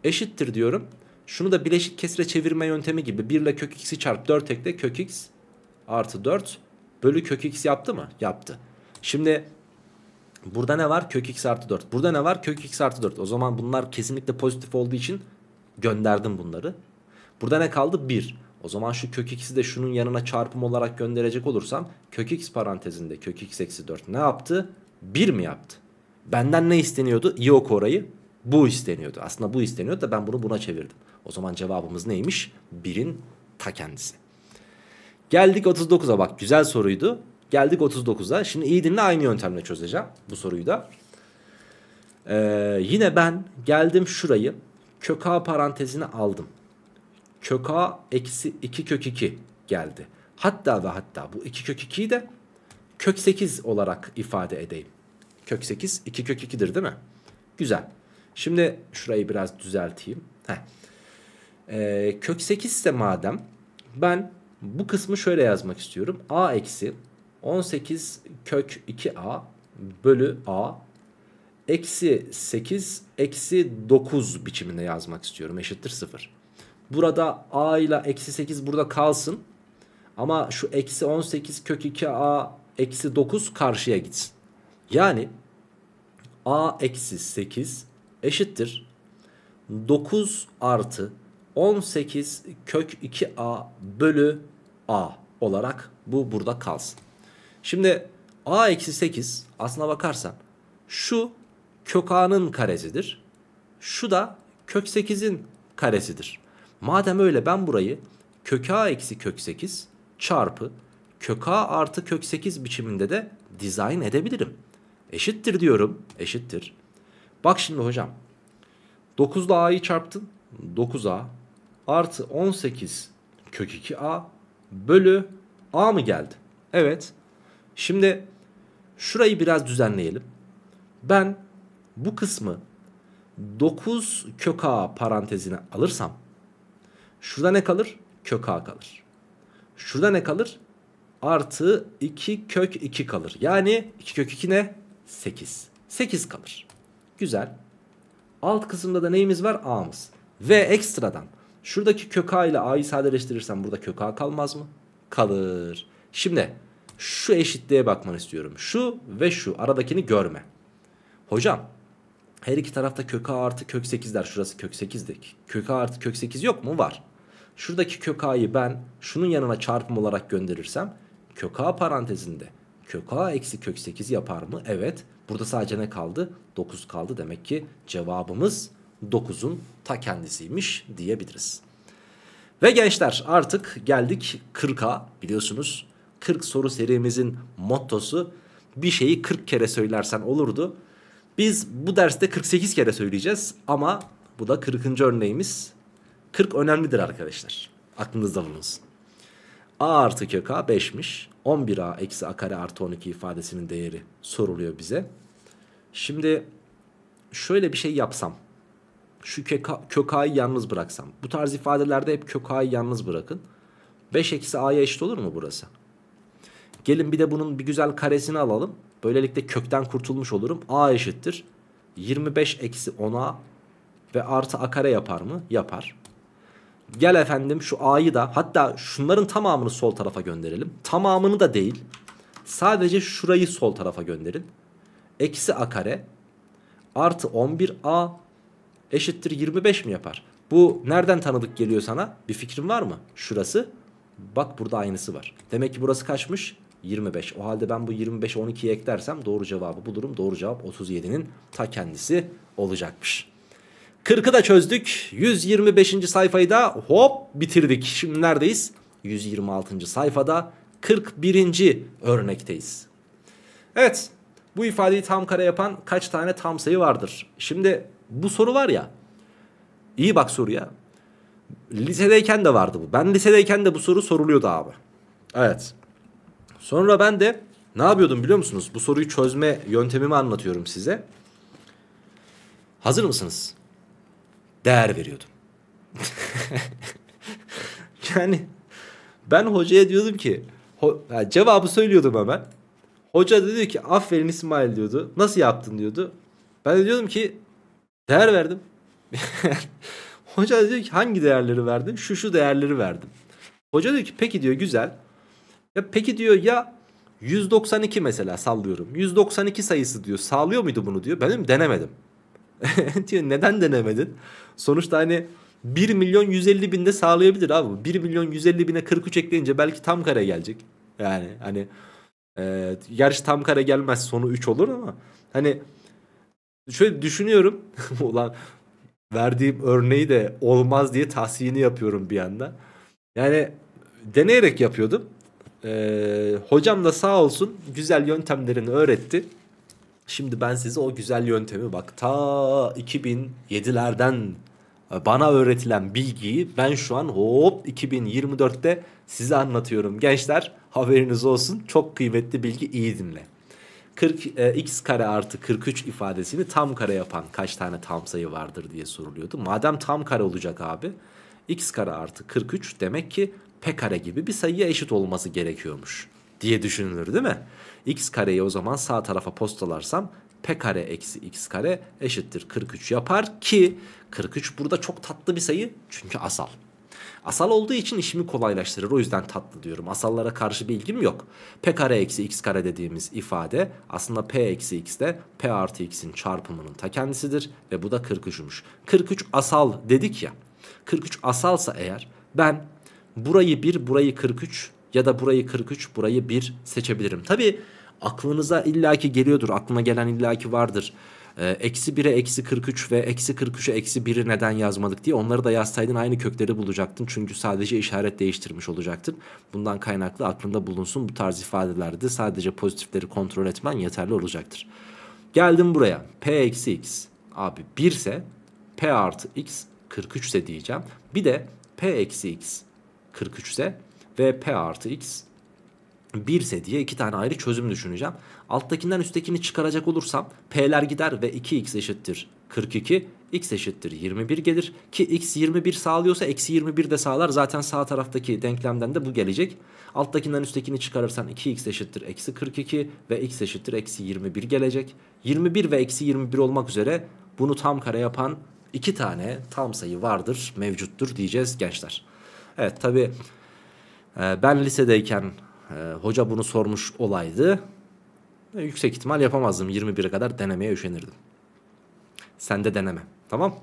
Eşittir diyorum. Şunu da bileşik kesire çevirme yöntemi gibi 1 ile kök x'i çarp 4 ekle kök x artı 4 bölü kök x yaptı mı? Yaptı. Şimdi Burada ne var? Kök x artı 4. Burada ne var? Kök x artı 4. O zaman bunlar kesinlikle pozitif olduğu için gönderdim bunları. Burada ne kaldı? 1. O zaman şu kök x'i de şunun yanına çarpım olarak gönderecek olursam kök x parantezinde kök x eksi 4 ne yaptı? 1 mi yaptı? Benden ne isteniyordu? İyi oku orayı. Bu isteniyordu. Aslında bu isteniyordu da ben bunu buna çevirdim. O zaman cevabımız neymiş? 1'in ta kendisi. Geldik 39'a bak güzel soruydu. Geldik 39'a. Şimdi iyi dinle aynı yöntemle çözeceğim bu soruyu da. Ee, yine ben geldim şurayı kök a parantezine aldım. Kök a eksi 2 kök 2 geldi. Hatta ve hatta bu 2 kök 2'yi de kök 8 olarak ifade edeyim. Kök 8 2 kök 2'dir değil mi? Güzel. Şimdi şurayı biraz düzelteyim. Ee, kök 8 ise madem ben bu kısmı şöyle yazmak istiyorum. a eksi 18 kök 2a bölü a eksi 8 eksi 9 biçiminde yazmak istiyorum eşittir 0. Burada a ile eksi 8 burada kalsın ama şu eksi 18 kök 2a eksi 9 karşıya gitsin. Yani a eksi 8 eşittir 9 artı 18 kök 2a bölü a olarak bu burada kalsın. Şimdi a eksi 8 aslına bakarsan şu kök a'nın karesidir. Şu da kök 8'in karesidir. Madem öyle ben burayı kök a eksi kök 8 çarpı kök a artı kök 8 biçiminde de dizayn edebilirim. Eşittir diyorum. Eşittir. Bak şimdi hocam. 9 ile a'yı çarptın. 9a artı 18 kök 2a bölü a mı geldi? Evet. Şimdi şurayı biraz düzenleyelim. Ben bu kısmı 9 kök a parantezine alırsam şurada ne kalır? Kök a kalır. Şurada ne kalır? Artı 2 kök 2 kalır. Yani 2 kök 2 ne? 8. 8 kalır. Güzel. Alt kısımda da neyimiz var? A'mız. Ve ekstradan şuradaki kök A ile A'yı sadeleştirirsem burada kök A kalmaz mı? Kalır. Şimdi şu eşitliğe bakmanı istiyorum. Şu ve şu aradakini görme. Hocam her iki tarafta kök a artı kök 8'ler. Şurası kök 8'dik. Kök a artı kök 8 yok mu? Var. Şuradaki kök a'yı ben şunun yanına çarpım olarak gönderirsem kök a parantezinde kök a eksi kök 8 yapar mı? Evet. Burada sadece ne kaldı? 9 kaldı. Demek ki cevabımız 9'un ta kendisiymiş diyebiliriz. Ve gençler artık geldik 40'a biliyorsunuz 40 soru serimizin mottosu bir şeyi 40 kere söylersen olurdu. Biz bu derste 48 kere söyleyeceğiz ama bu da 40. örneğimiz. 40 önemlidir arkadaşlar. Aklınızda bulunsun. A artı kök A 5'miş. 11A eksi A kare artı 12 ifadesinin değeri soruluyor bize. Şimdi şöyle bir şey yapsam. Şu kök, kök A'yı yalnız bıraksam. Bu tarz ifadelerde hep kök A'yı yalnız bırakın. 5 eksi A'ya eşit olur mu burası? Gelin bir de bunun bir güzel karesini alalım. Böylelikle kökten kurtulmuş olurum. A eşittir. 25 eksi 10A ve artı A kare yapar mı? Yapar. Gel efendim şu A'yı da hatta şunların tamamını sol tarafa gönderelim. Tamamını da değil. Sadece şurayı sol tarafa gönderin. Eksi A kare artı 11A eşittir 25 mi yapar? Bu nereden tanıdık geliyor sana? Bir fikrin var mı? Şurası. Bak burada aynısı var. Demek ki burası kaçmış? 25. O halde ben bu 25'e 12'yi eklersem doğru cevabı bulurum. Doğru cevap 37'nin ta kendisi olacakmış. 40'ı da çözdük. 125. sayfayı da hop bitirdik. Şimdi neredeyiz? 126. sayfada 41. örnekteyiz. Evet bu ifadeyi tam kare yapan kaç tane tam sayı vardır? Şimdi bu soru var ya. İyi bak soruya. Lisedeyken de vardı bu. Ben lisedeyken de bu soru soruluyordu abi. Evet. Sonra ben de ne yapıyordum biliyor musunuz? Bu soruyu çözme yöntemimi anlatıyorum size. Hazır mısınız? Değer veriyordum. yani ben hocaya diyordum ki ho yani cevabı söylüyordum hemen. Hoca da diyor ki aferin İsmail diyordu. Nasıl yaptın diyordu. Ben de diyordum ki değer verdim. Hoca da diyor ki hangi değerleri verdin? Şu şu değerleri verdim. Hoca diyor ki peki diyor güzel. Ya peki diyor ya 192 mesela sallıyorum. 192 sayısı diyor sağlıyor muydu bunu diyor. Benim denemedim. diyor neden denemedin? Sonuçta hani 1 milyon 150 binde sağlayabilir abi. 1 milyon 150 bine 43 ekleyince belki tam kare gelecek. Yani hani e, gerçi tam kare gelmez sonu 3 olur ama hani şöyle düşünüyorum. Ulan verdiğim örneği de olmaz diye tahsiyini yapıyorum bir anda. Yani deneyerek yapıyordum. Ee, hocam da sağ olsun güzel yöntemlerini öğretti. Şimdi ben size o güzel yöntemi bak ta 2007'lerden bana öğretilen bilgiyi ben şu an hop 2024'te size anlatıyorum. Gençler haberiniz olsun çok kıymetli bilgi iyi dinle. 40, e, x kare artı 43 ifadesini tam kare yapan kaç tane tam sayı vardır diye soruluyordu. Madem tam kare olacak abi x kare artı 43 demek ki p kare gibi bir sayıya eşit olması gerekiyormuş diye düşünülür değil mi? x kareyi o zaman sağ tarafa postalarsam p kare eksi x kare eşittir 43 yapar ki 43 burada çok tatlı bir sayı çünkü asal. Asal olduğu için işimi kolaylaştırır o yüzden tatlı diyorum. Asallara karşı bir ilgim yok. p kare eksi x kare dediğimiz ifade aslında p eksi x de p artı x'in çarpımının ta kendisidir ve bu da 43'müş. 43 asal dedik ya 43 asalsa eğer ben burayı 1, burayı 43 ya da burayı 43, burayı 1 seçebilirim. Tabi aklınıza illaki geliyordur, aklına gelen illaki vardır. Ee, eksi 1'e eksi 43 ve eksi 43'e eksi 1'i neden yazmadık diye onları da yazsaydın aynı kökleri bulacaktın. Çünkü sadece işaret değiştirmiş olacaktın. Bundan kaynaklı aklında bulunsun bu tarz ifadelerde sadece pozitifleri kontrol etmen yeterli olacaktır. Geldim buraya p eksi x abi 1 ise p artı x 43 ise diyeceğim. Bir de p eksi x 43 ise ve P artı X 1 ise diye iki tane ayrı çözüm düşüneceğim. Alttakinden üsttekini çıkaracak olursam P'ler gider ve 2X eşittir 42 x eşittir 21 gelir ki x 21 sağlıyorsa eksi 21 de sağlar zaten sağ taraftaki denklemden de bu gelecek alttakinden üsttekini çıkarırsan 2x eşittir eksi 42 ve x eşittir eksi 21 gelecek 21 ve eksi 21 olmak üzere bunu tam kare yapan iki tane tam sayı vardır mevcuttur diyeceğiz gençler. Evet tabi e, ben lisedeyken e, hoca bunu sormuş olaydı. E, yüksek ihtimal yapamazdım. 21'e kadar denemeye üşenirdim. Sen de deneme. Tamam.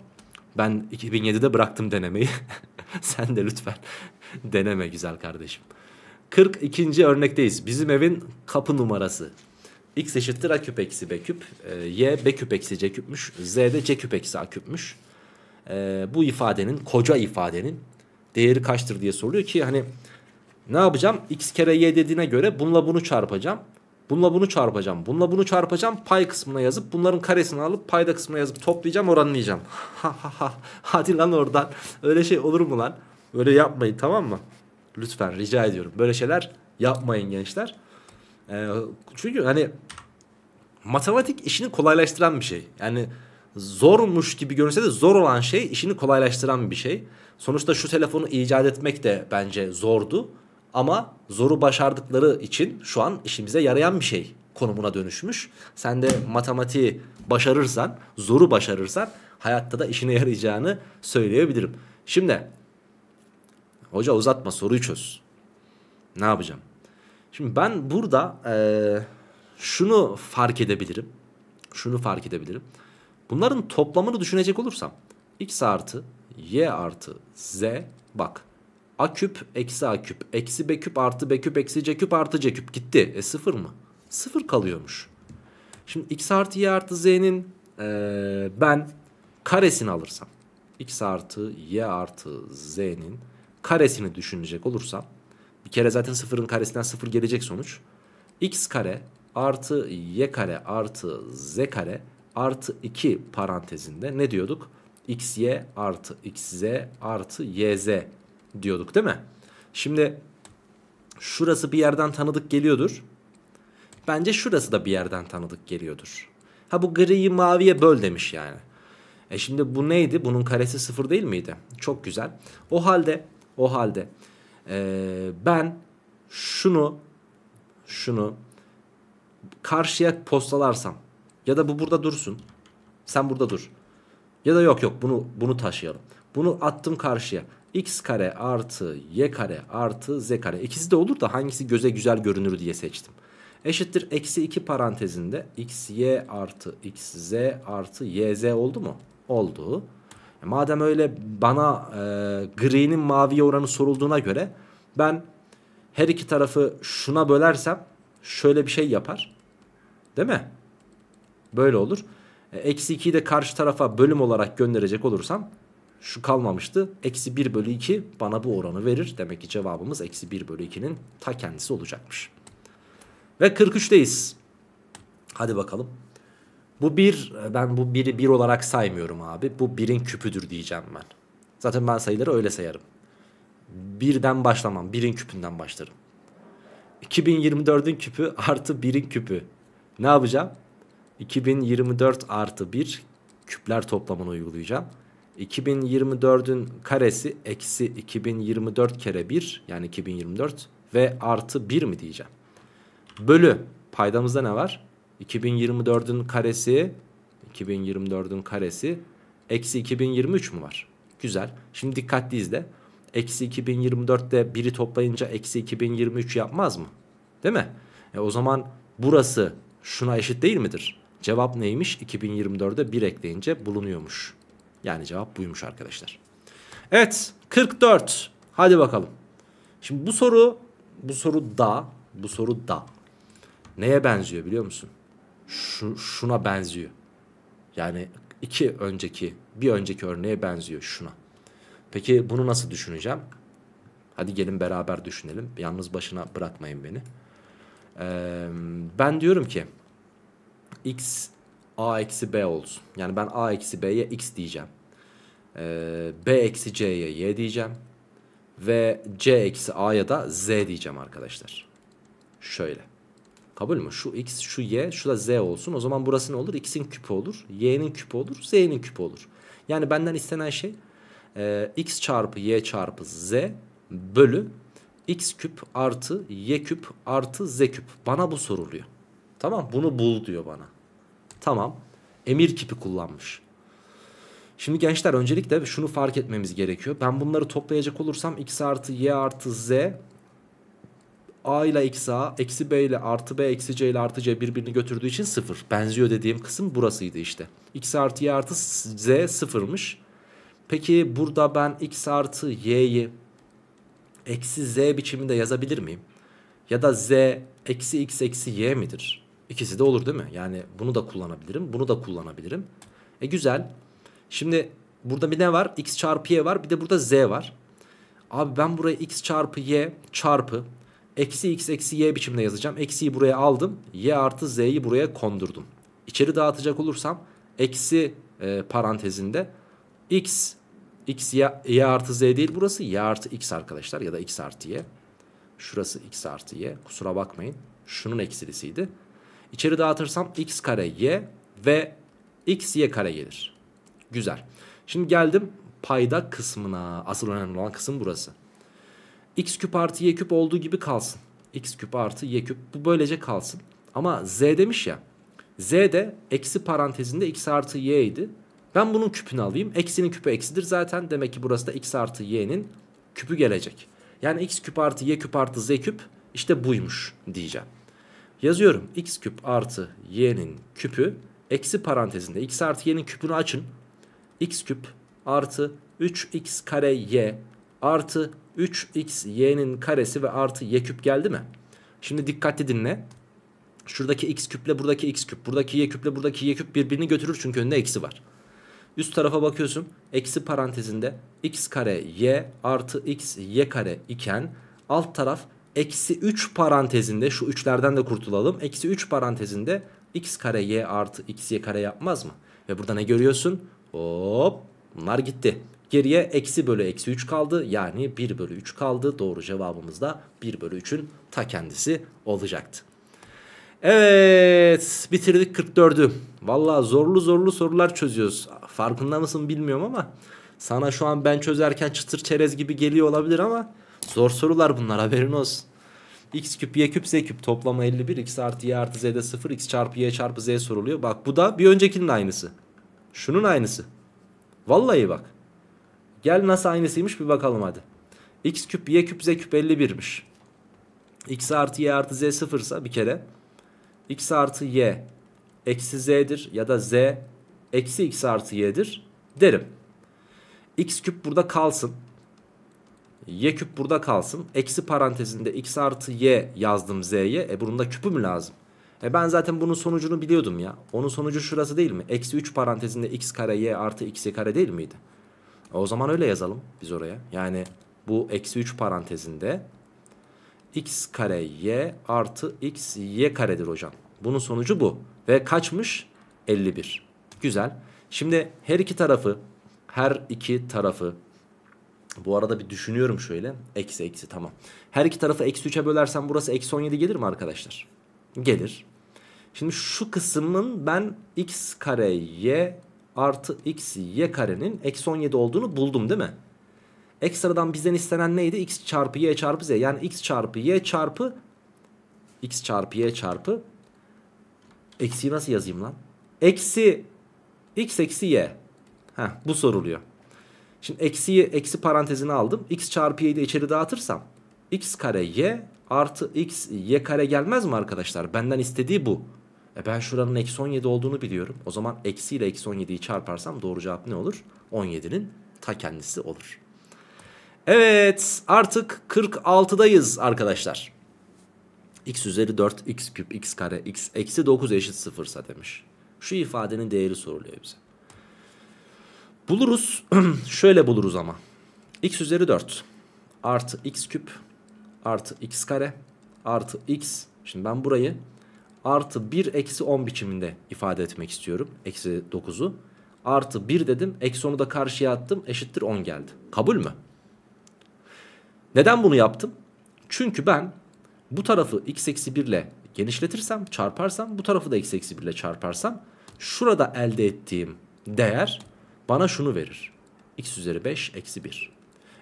Ben 2007'de bıraktım denemeyi. Sen de lütfen deneme güzel kardeşim. 42. örnekteyiz. Bizim evin kapı numarası. X eşittir A küp eksi B küp. E, y B küp eksi C küpmüş. Z de C küp eksi A küpmüş. E, bu ifadenin, koca ifadenin değeri kaçtır diye soruluyor ki hani ne yapacağım? X kere Y dediğine göre bununla bunu çarpacağım. Bununla bunu çarpacağım. Bununla bunu çarpacağım. Pay kısmına yazıp bunların karesini alıp payda kısmına yazıp toplayacağım oranlayacağım. Ha ha ha. Hadi lan oradan. Öyle şey olur mu lan? Böyle yapmayın tamam mı? Lütfen rica ediyorum. Böyle şeyler yapmayın gençler. Ee, çünkü hani matematik işini kolaylaştıran bir şey. Yani zormuş gibi görünse de zor olan şey işini kolaylaştıran bir şey. Sonuçta şu telefonu icat etmek de bence zordu. Ama zoru başardıkları için şu an işimize yarayan bir şey konumuna dönüşmüş. Sen de matematiği başarırsan, zoru başarırsan hayatta da işine yarayacağını söyleyebilirim. Şimdi hoca uzatma soruyu çöz. Ne yapacağım? Şimdi ben burada e, şunu fark edebilirim. Şunu fark edebilirim. Bunların toplamını düşünecek olursam x artı y artı z bak a küp eksi a küp eksi b küp artı b küp eksi c küp artı c küp gitti. E sıfır mı? Sıfır kalıyormuş. Şimdi x artı y artı z'nin ee, ben karesini alırsam x artı y artı z'nin karesini düşünecek olursam bir kere zaten sıfırın karesinden sıfır gelecek sonuç. x kare artı y kare artı z kare artı 2 parantezinde ne diyorduk? xy artı xz artı yz diyorduk değil mi? Şimdi şurası bir yerden tanıdık geliyordur. Bence şurası da bir yerden tanıdık geliyordur. Ha bu griyi maviye böl demiş yani. E şimdi bu neydi? Bunun karesi sıfır değil miydi? Çok güzel. O halde o halde ee, ben şunu şunu karşıya postalarsam ya da bu burada dursun. Sen burada dur. Ya da yok yok bunu bunu taşıyalım. Bunu attım karşıya. X kare artı Y kare artı Z kare. İkisi de olur da hangisi göze güzel görünür diye seçtim. Eşittir eksi 2 parantezinde x y artı x z artı y z oldu mu? Oldu. E, madem öyle bana e, gri'nin maviye oranı sorulduğuna göre ben her iki tarafı şuna bölersem şöyle bir şey yapar. Değil mi? Böyle olur. E, eksi 2'yi de karşı tarafa bölüm olarak gönderecek olursam şu kalmamıştı. Eksi 1 bölü 2 bana bu oranı verir. Demek ki cevabımız eksi 1 bölü 2'nin ta kendisi olacakmış. Ve 43'teyiz. Hadi bakalım. Bu 1 e, ben bu 1'i 1 olarak saymıyorum abi. Bu 1'in küpüdür diyeceğim ben. Zaten ben sayıları öyle sayarım. 1'den başlamam. 1'in küpünden başlarım. 2024'ün küpü artı 1'in küpü. Ne yapacağım? 2024 artı 1 küpler toplamını uygulayacağım. 2024'ün karesi eksi 2024 kere 1 yani 2024 ve artı 1 mi diyeceğim. Bölü paydamızda ne var? 2024'ün karesi 2024'ün karesi eksi 2023 mü var? Güzel. Şimdi dikkatli izle. Eksi 2024'te 1'i toplayınca eksi 2023 yapmaz mı? Değil mi? E o zaman burası şuna eşit değil midir? Cevap neymiş? 2024'de 1 ekleyince bulunuyormuş. Yani cevap buymuş arkadaşlar. Evet 44. Hadi bakalım. Şimdi bu soru bu soru da bu soru da neye benziyor biliyor musun? Şu, şuna benziyor. Yani iki önceki bir önceki örneğe benziyor şuna. Peki bunu nasıl düşüneceğim? Hadi gelin beraber düşünelim. Yalnız başına bırakmayın beni. Ee, ben diyorum ki x a eksi b olsun. Yani ben a eksi b'ye x diyeceğim. Ee, b eksi c'ye y diyeceğim. Ve c eksi a'ya da z diyeceğim arkadaşlar. Şöyle. Kabul mü? Şu x, şu y, şu da z olsun. O zaman burası ne olur? x'in küpü olur. y'nin küpü olur. z'nin küpü olur. Yani benden istenen şey e, x çarpı y çarpı z bölü x küp artı y küp artı z küp. Bana bu soruluyor. Tamam bunu bul diyor bana. Tamam. Emir kipi kullanmış. Şimdi gençler öncelikle şunu fark etmemiz gerekiyor. Ben bunları toplayacak olursam x artı y artı z a ile x a eksi b ile artı b eksi c ile artı c birbirini götürdüğü için sıfır. Benziyor dediğim kısım burasıydı işte. x artı y artı z sıfırmış. Peki burada ben x artı y'yi eksi z biçiminde yazabilir miyim? Ya da z eksi x eksi y midir? İkisi de olur değil mi? Yani bunu da kullanabilirim. Bunu da kullanabilirim. E güzel. Şimdi burada bir ne var? X çarpı Y var. Bir de burada Z var. Abi ben buraya X çarpı Y çarpı eksi X eksi Y biçimde yazacağım. Eksiyi buraya aldım. Y artı Z'yi buraya kondurdum. İçeri dağıtacak olursam eksi e, parantezinde X X y, y artı Z değil burası. Y artı X arkadaşlar ya da X artı Y. Şurası X artı Y. Kusura bakmayın. Şunun eksilisiydi. İçeri dağıtırsam x kare y ve x y kare gelir. Güzel. Şimdi geldim payda kısmına. Asıl önemli olan kısım burası. x küp artı y küp olduğu gibi kalsın. x küp artı y küp bu böylece kalsın. Ama z demiş ya. Z de eksi parantezinde x artı y idi. Ben bunun küpünü alayım. Eksinin küpü eksidir zaten. Demek ki burası da x artı y'nin küpü gelecek. Yani x küp artı y küp artı z küp işte buymuş diyeceğim. Yazıyorum x küp artı y'nin küpü eksi parantezinde x artı y'nin küpünü açın. x küp artı 3x kare y artı 3x y'nin karesi ve artı y küp geldi mi? Şimdi dikkatli dinle. Şuradaki x küple buradaki x küp. Buradaki y küple buradaki y küp birbirini götürür çünkü önünde eksi var. Üst tarafa bakıyorsun. Eksi parantezinde x kare y artı x y kare iken alt taraf eksi 3 parantezinde şu üçlerden de kurtulalım. Eksi 3 parantezinde x kare y artı x y kare yapmaz mı? Ve burada ne görüyorsun? Hop bunlar gitti. Geriye eksi bölü eksi 3 kaldı. Yani 1 bölü 3 kaldı. Doğru cevabımız da 1 bölü 3'ün ta kendisi olacaktı. Evet bitirdik 44'ü. Valla zorlu zorlu sorular çözüyoruz. Farkında mısın bilmiyorum ama sana şu an ben çözerken çıtır çerez gibi geliyor olabilir ama Zor sorular bunlar haberin olsun. X küp Y küp Z küp toplama 51. X artı Y artı Z'de 0. X çarpı Y çarpı Z soruluyor. Bak bu da bir öncekinin aynısı. Şunun aynısı. Vallahi bak. Gel nasıl aynısıymış bir bakalım hadi. X küp Y küp Z küp 51'miş. X artı Y artı Z 0 ise bir kere. X artı Y eksi Z'dir. Ya da Z eksi X artı Y'dir derim. X küp burada kalsın y küp burada kalsın. Eksi parantezinde x artı y yazdım z'ye. E bunun da küpü mü lazım? E ben zaten bunun sonucunu biliyordum ya. Onun sonucu şurası değil mi? Eksi 3 parantezinde x kare y artı x kare değil miydi? E o zaman öyle yazalım biz oraya. Yani bu eksi 3 parantezinde x kare y artı x y karedir hocam. Bunun sonucu bu. Ve kaçmış? 51. Güzel. Şimdi her iki tarafı her iki tarafı bu arada bir düşünüyorum şöyle. Eksi eksi tamam. Her iki tarafı eksi 3'e bölersem burası eksi 17 gelir mi arkadaşlar? Gelir. Şimdi şu kısmın ben x kare y artı x y karenin eksi 17 olduğunu buldum değil mi? Ekstradan bizden istenen neydi? x çarpı y çarpı z. Yani x çarpı y çarpı x çarpı y çarpı eksi nasıl yazayım lan? Eksi x eksi y. Heh, bu soruluyor. Şimdi eksiyi eksi parantezine aldım. X çarpı y'yi de içeri dağıtırsam x kare y artı x y kare gelmez mi arkadaşlar? Benden istediği bu. E ben şuranın eksi 17 olduğunu biliyorum. O zaman eksi ile eksi 17'yi çarparsam doğru cevap ne olur? 17'nin ta kendisi olur. Evet artık 46'dayız arkadaşlar. x üzeri 4 x küp x kare x eksi 9 eşit 0'sa demiş. Şu ifadenin değeri soruluyor bize. Buluruz. Şöyle buluruz ama. x üzeri 4 artı x küp artı x kare artı x. Şimdi ben burayı artı 1 eksi 10 biçiminde ifade etmek istiyorum. Eksi 9'u. Artı 1 dedim. Eksi 10'u da karşıya attım. Eşittir 10 geldi. Kabul mü? Neden bunu yaptım? Çünkü ben bu tarafı x eksi 1 ile genişletirsem, çarparsam, bu tarafı da x eksi 1 ile çarparsam şurada elde ettiğim değer bana şunu verir. x üzeri 5 eksi 1.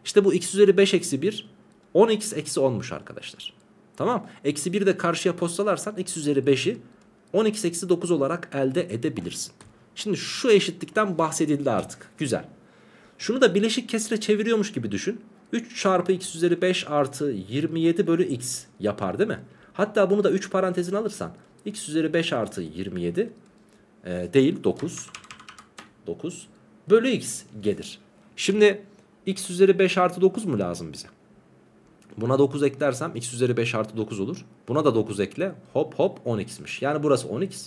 İşte bu x üzeri 5 eksi 1 10x eksi 10'muş arkadaşlar. Tamam. Eksi 1'i de karşıya postalarsan x üzeri 5'i 10x eksi 9 olarak elde edebilirsin. Şimdi şu eşitlikten bahsedildi artık. Güzel. Şunu da bileşik kesire çeviriyormuş gibi düşün. 3 çarpı x üzeri 5 artı 27 bölü x yapar değil mi? Hatta bunu da 3 parantezin alırsan x üzeri 5 artı 27 e, değil 9 9 bölü x gelir. Şimdi x üzeri 5 artı 9 mu lazım bize? Buna 9 eklersem x üzeri 5 artı 9 olur. Buna da 9 ekle hop hop 10x'miş. Yani burası 10x.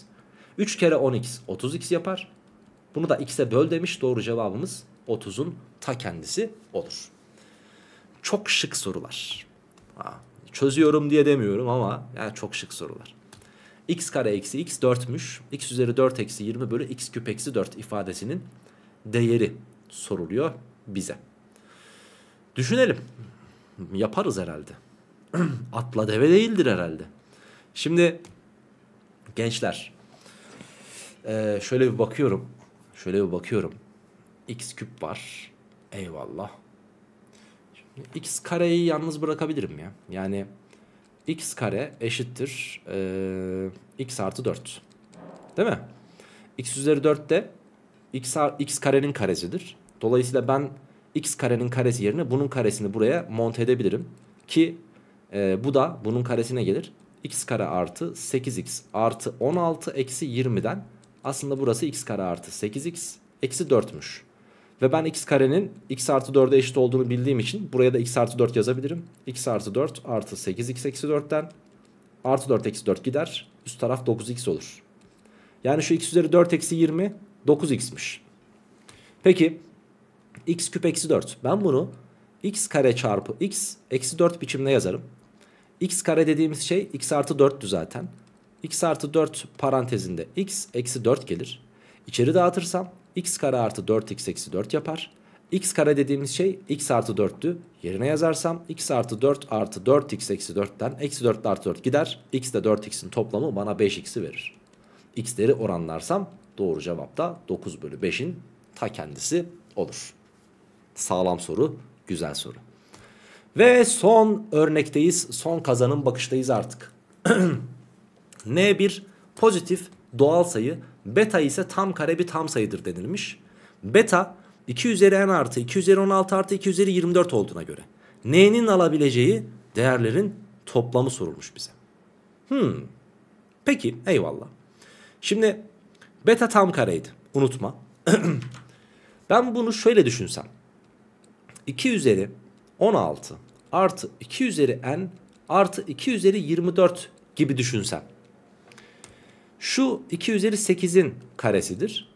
3 kere 10x 30x yapar. Bunu da x'e böl demiş. Doğru cevabımız 30'un ta kendisi olur. Çok şık sorular. Ha, çözüyorum diye demiyorum ama yani çok şık sorular. x kare eksi x 4'müş. x üzeri 4 eksi 20 bölü x küp eksi 4 ifadesinin değeri soruluyor bize. Düşünelim. Yaparız herhalde. Atla deve değildir herhalde. Şimdi gençler e, şöyle bir bakıyorum. Şöyle bir bakıyorum. X küp var. Eyvallah. Şimdi x kareyi yalnız bırakabilirim ya. Yani x kare eşittir e, x artı 4. Değil mi? x üzeri 4 de x, x karenin karesidir. Dolayısıyla ben x karenin karesi yerine bunun karesini buraya monte edebilirim. Ki e, bu da bunun karesine gelir. x kare artı 8x artı 16 eksi 20'den aslında burası x kare artı 8x eksi 4'müş. Ve ben x karenin x artı 4'e eşit olduğunu bildiğim için buraya da x artı 4 yazabilirim. x artı 4 artı 8x eksi 4'ten artı 4 eksi 4 gider. Üst taraf 9x olur. Yani şu x üzeri 4 eksi 20 9x'miş. Peki x küp eksi 4. Ben bunu x kare çarpı x eksi 4 biçimine yazarım. x kare dediğimiz şey x artı 4'tü zaten. x artı 4 parantezinde x eksi 4 gelir. İçeri dağıtırsam x kare artı 4x eksi 4 yapar. x kare dediğimiz şey x artı 4'tü. Yerine yazarsam x artı 4 artı 4x eksi 4'ten eksi 4 artı 4 gider. x de 4x'in toplamı bana 5x'i verir. x'leri oranlarsam Doğru cevap da 9 bölü 5'in ta kendisi olur. Sağlam soru, güzel soru. Ve son örnekteyiz. Son kazanım bakıştayız artık. N1 pozitif doğal sayı, beta ise tam kare bir tam sayıdır denilmiş. Beta 2 üzeri n artı 2 üzeri 16 artı 2 üzeri 24 olduğuna göre n'nin alabileceği değerlerin toplamı sorulmuş bize. Hmm. Peki eyvallah. Şimdi Beta tam kareydi. Unutma. ben bunu şöyle düşünsem. 2 üzeri 16 artı 2 üzeri n artı 2 üzeri 24 gibi düşünsem. Şu 2 üzeri 8'in karesidir.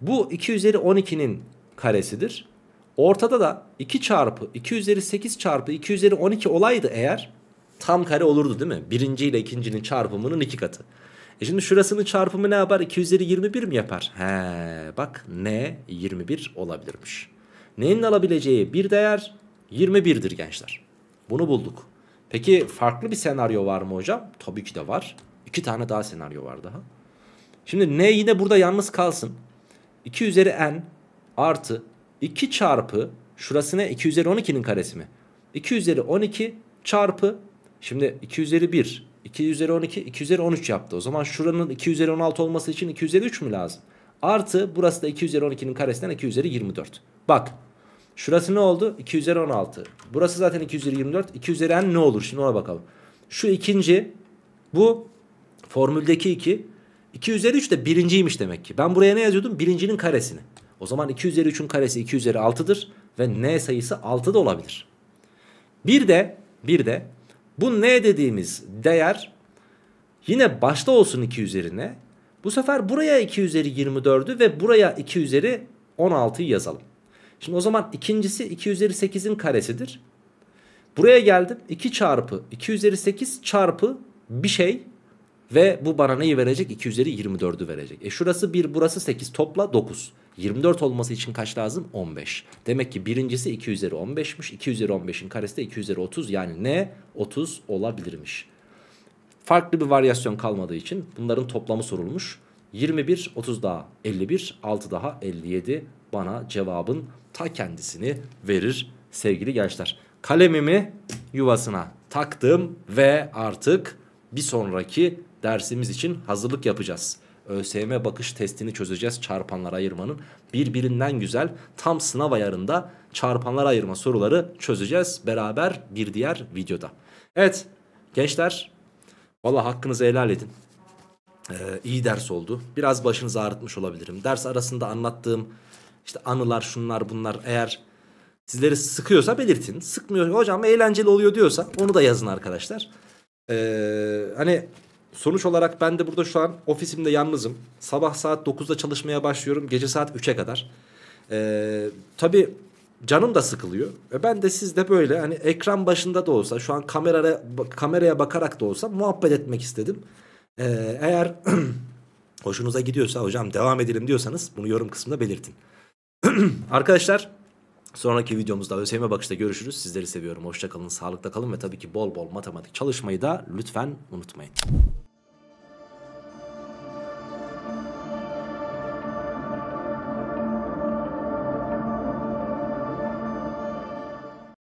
Bu 2 üzeri 12'nin karesidir. Ortada da 2 çarpı 2 üzeri 8 çarpı 2 üzeri 12 olaydı eğer tam kare olurdu değil mi? Birinci ile ikincinin çarpımının iki katı. E şimdi şurasının çarpımı ne yapar? 2 üzeri 21 mi yapar? He bak n 21 olabilirmiş. Neyin alabileceği bir değer 21'dir gençler. Bunu bulduk. Peki farklı bir senaryo var mı hocam? Tabii ki de var. İki tane daha senaryo var daha. Şimdi n yine burada yalnız kalsın. 2 üzeri n artı 2 çarpı şurası ne? 2 üzeri 12'nin karesi mi? 2 üzeri 12 çarpı şimdi 2 üzeri 1 2 üzeri 12, 2 üzeri 13 yaptı. O zaman şuranın 2 üzeri 16 olması için 2 üzeri 3 mü lazım? Artı burası da 2 üzeri 12'nin karesinden 2 üzeri 24. Bak şurası ne oldu? 2 üzeri 16. Burası zaten 2 üzeri 24. 2 üzeri n ne olur? Şimdi ona bakalım. Şu ikinci bu formüldeki 2. 2 üzeri 3 de birinciymiş demek ki. Ben buraya ne yazıyordum? Birincinin karesini. O zaman 2 üzeri 3'ün karesi 2 üzeri 6'dır. Ve n sayısı 6 da olabilir. Bir de bir de bu n dediğimiz değer yine başta olsun 2 üzerine. Bu sefer buraya 2 üzeri 24'ü ve buraya 2 üzeri 16'yı yazalım. Şimdi o zaman ikincisi 2 üzeri 8'in karesidir. Buraya geldim 2 çarpı 2 üzeri 8 çarpı bir şey ve bu bana neyi verecek? 2 üzeri 24'ü verecek. E şurası 1 burası 8 topla 9. 24 olması için kaç lazım? 15. Demek ki birincisi 2 üzeri 15'miş. 2 üzeri 15'in karesi de 2 üzeri 30. Yani ne? 30 olabilirmiş. Farklı bir varyasyon kalmadığı için bunların toplamı sorulmuş. 21, 30 daha 51, 6 daha 57 bana cevabın ta kendisini verir sevgili gençler. Kalemimi yuvasına taktım ve artık bir sonraki dersimiz için hazırlık yapacağız. ÖSYM bakış testini çözeceğiz çarpanlar ayırmanın. Birbirinden güzel tam sınav ayarında çarpanlar ayırma soruları çözeceğiz beraber bir diğer videoda. Evet gençler valla hakkınızı helal edin. Ee, iyi ders oldu. Biraz başınızı ağrıtmış olabilirim. Ders arasında anlattığım işte anılar şunlar bunlar eğer sizleri sıkıyorsa belirtin. Sıkmıyor hocam eğlenceli oluyor diyorsa onu da yazın arkadaşlar. Ee, hani Sonuç olarak ben de burada şu an ofisimde yalnızım. Sabah saat 9'da çalışmaya başlıyorum. Gece saat 3'e kadar. Ee, tabii canım da sıkılıyor. E ben de siz de böyle hani ekran başında da olsa şu an kameraya, kameraya bakarak da olsa muhabbet etmek istedim. Ee, eğer hoşunuza gidiyorsa hocam devam edelim diyorsanız bunu yorum kısmında belirtin. Arkadaşlar sonraki videomuzda ÖSYM bakışta görüşürüz. Sizleri seviyorum. Hoşçakalın, sağlıkta kalın ve tabii ki bol bol matematik çalışmayı da lütfen unutmayın.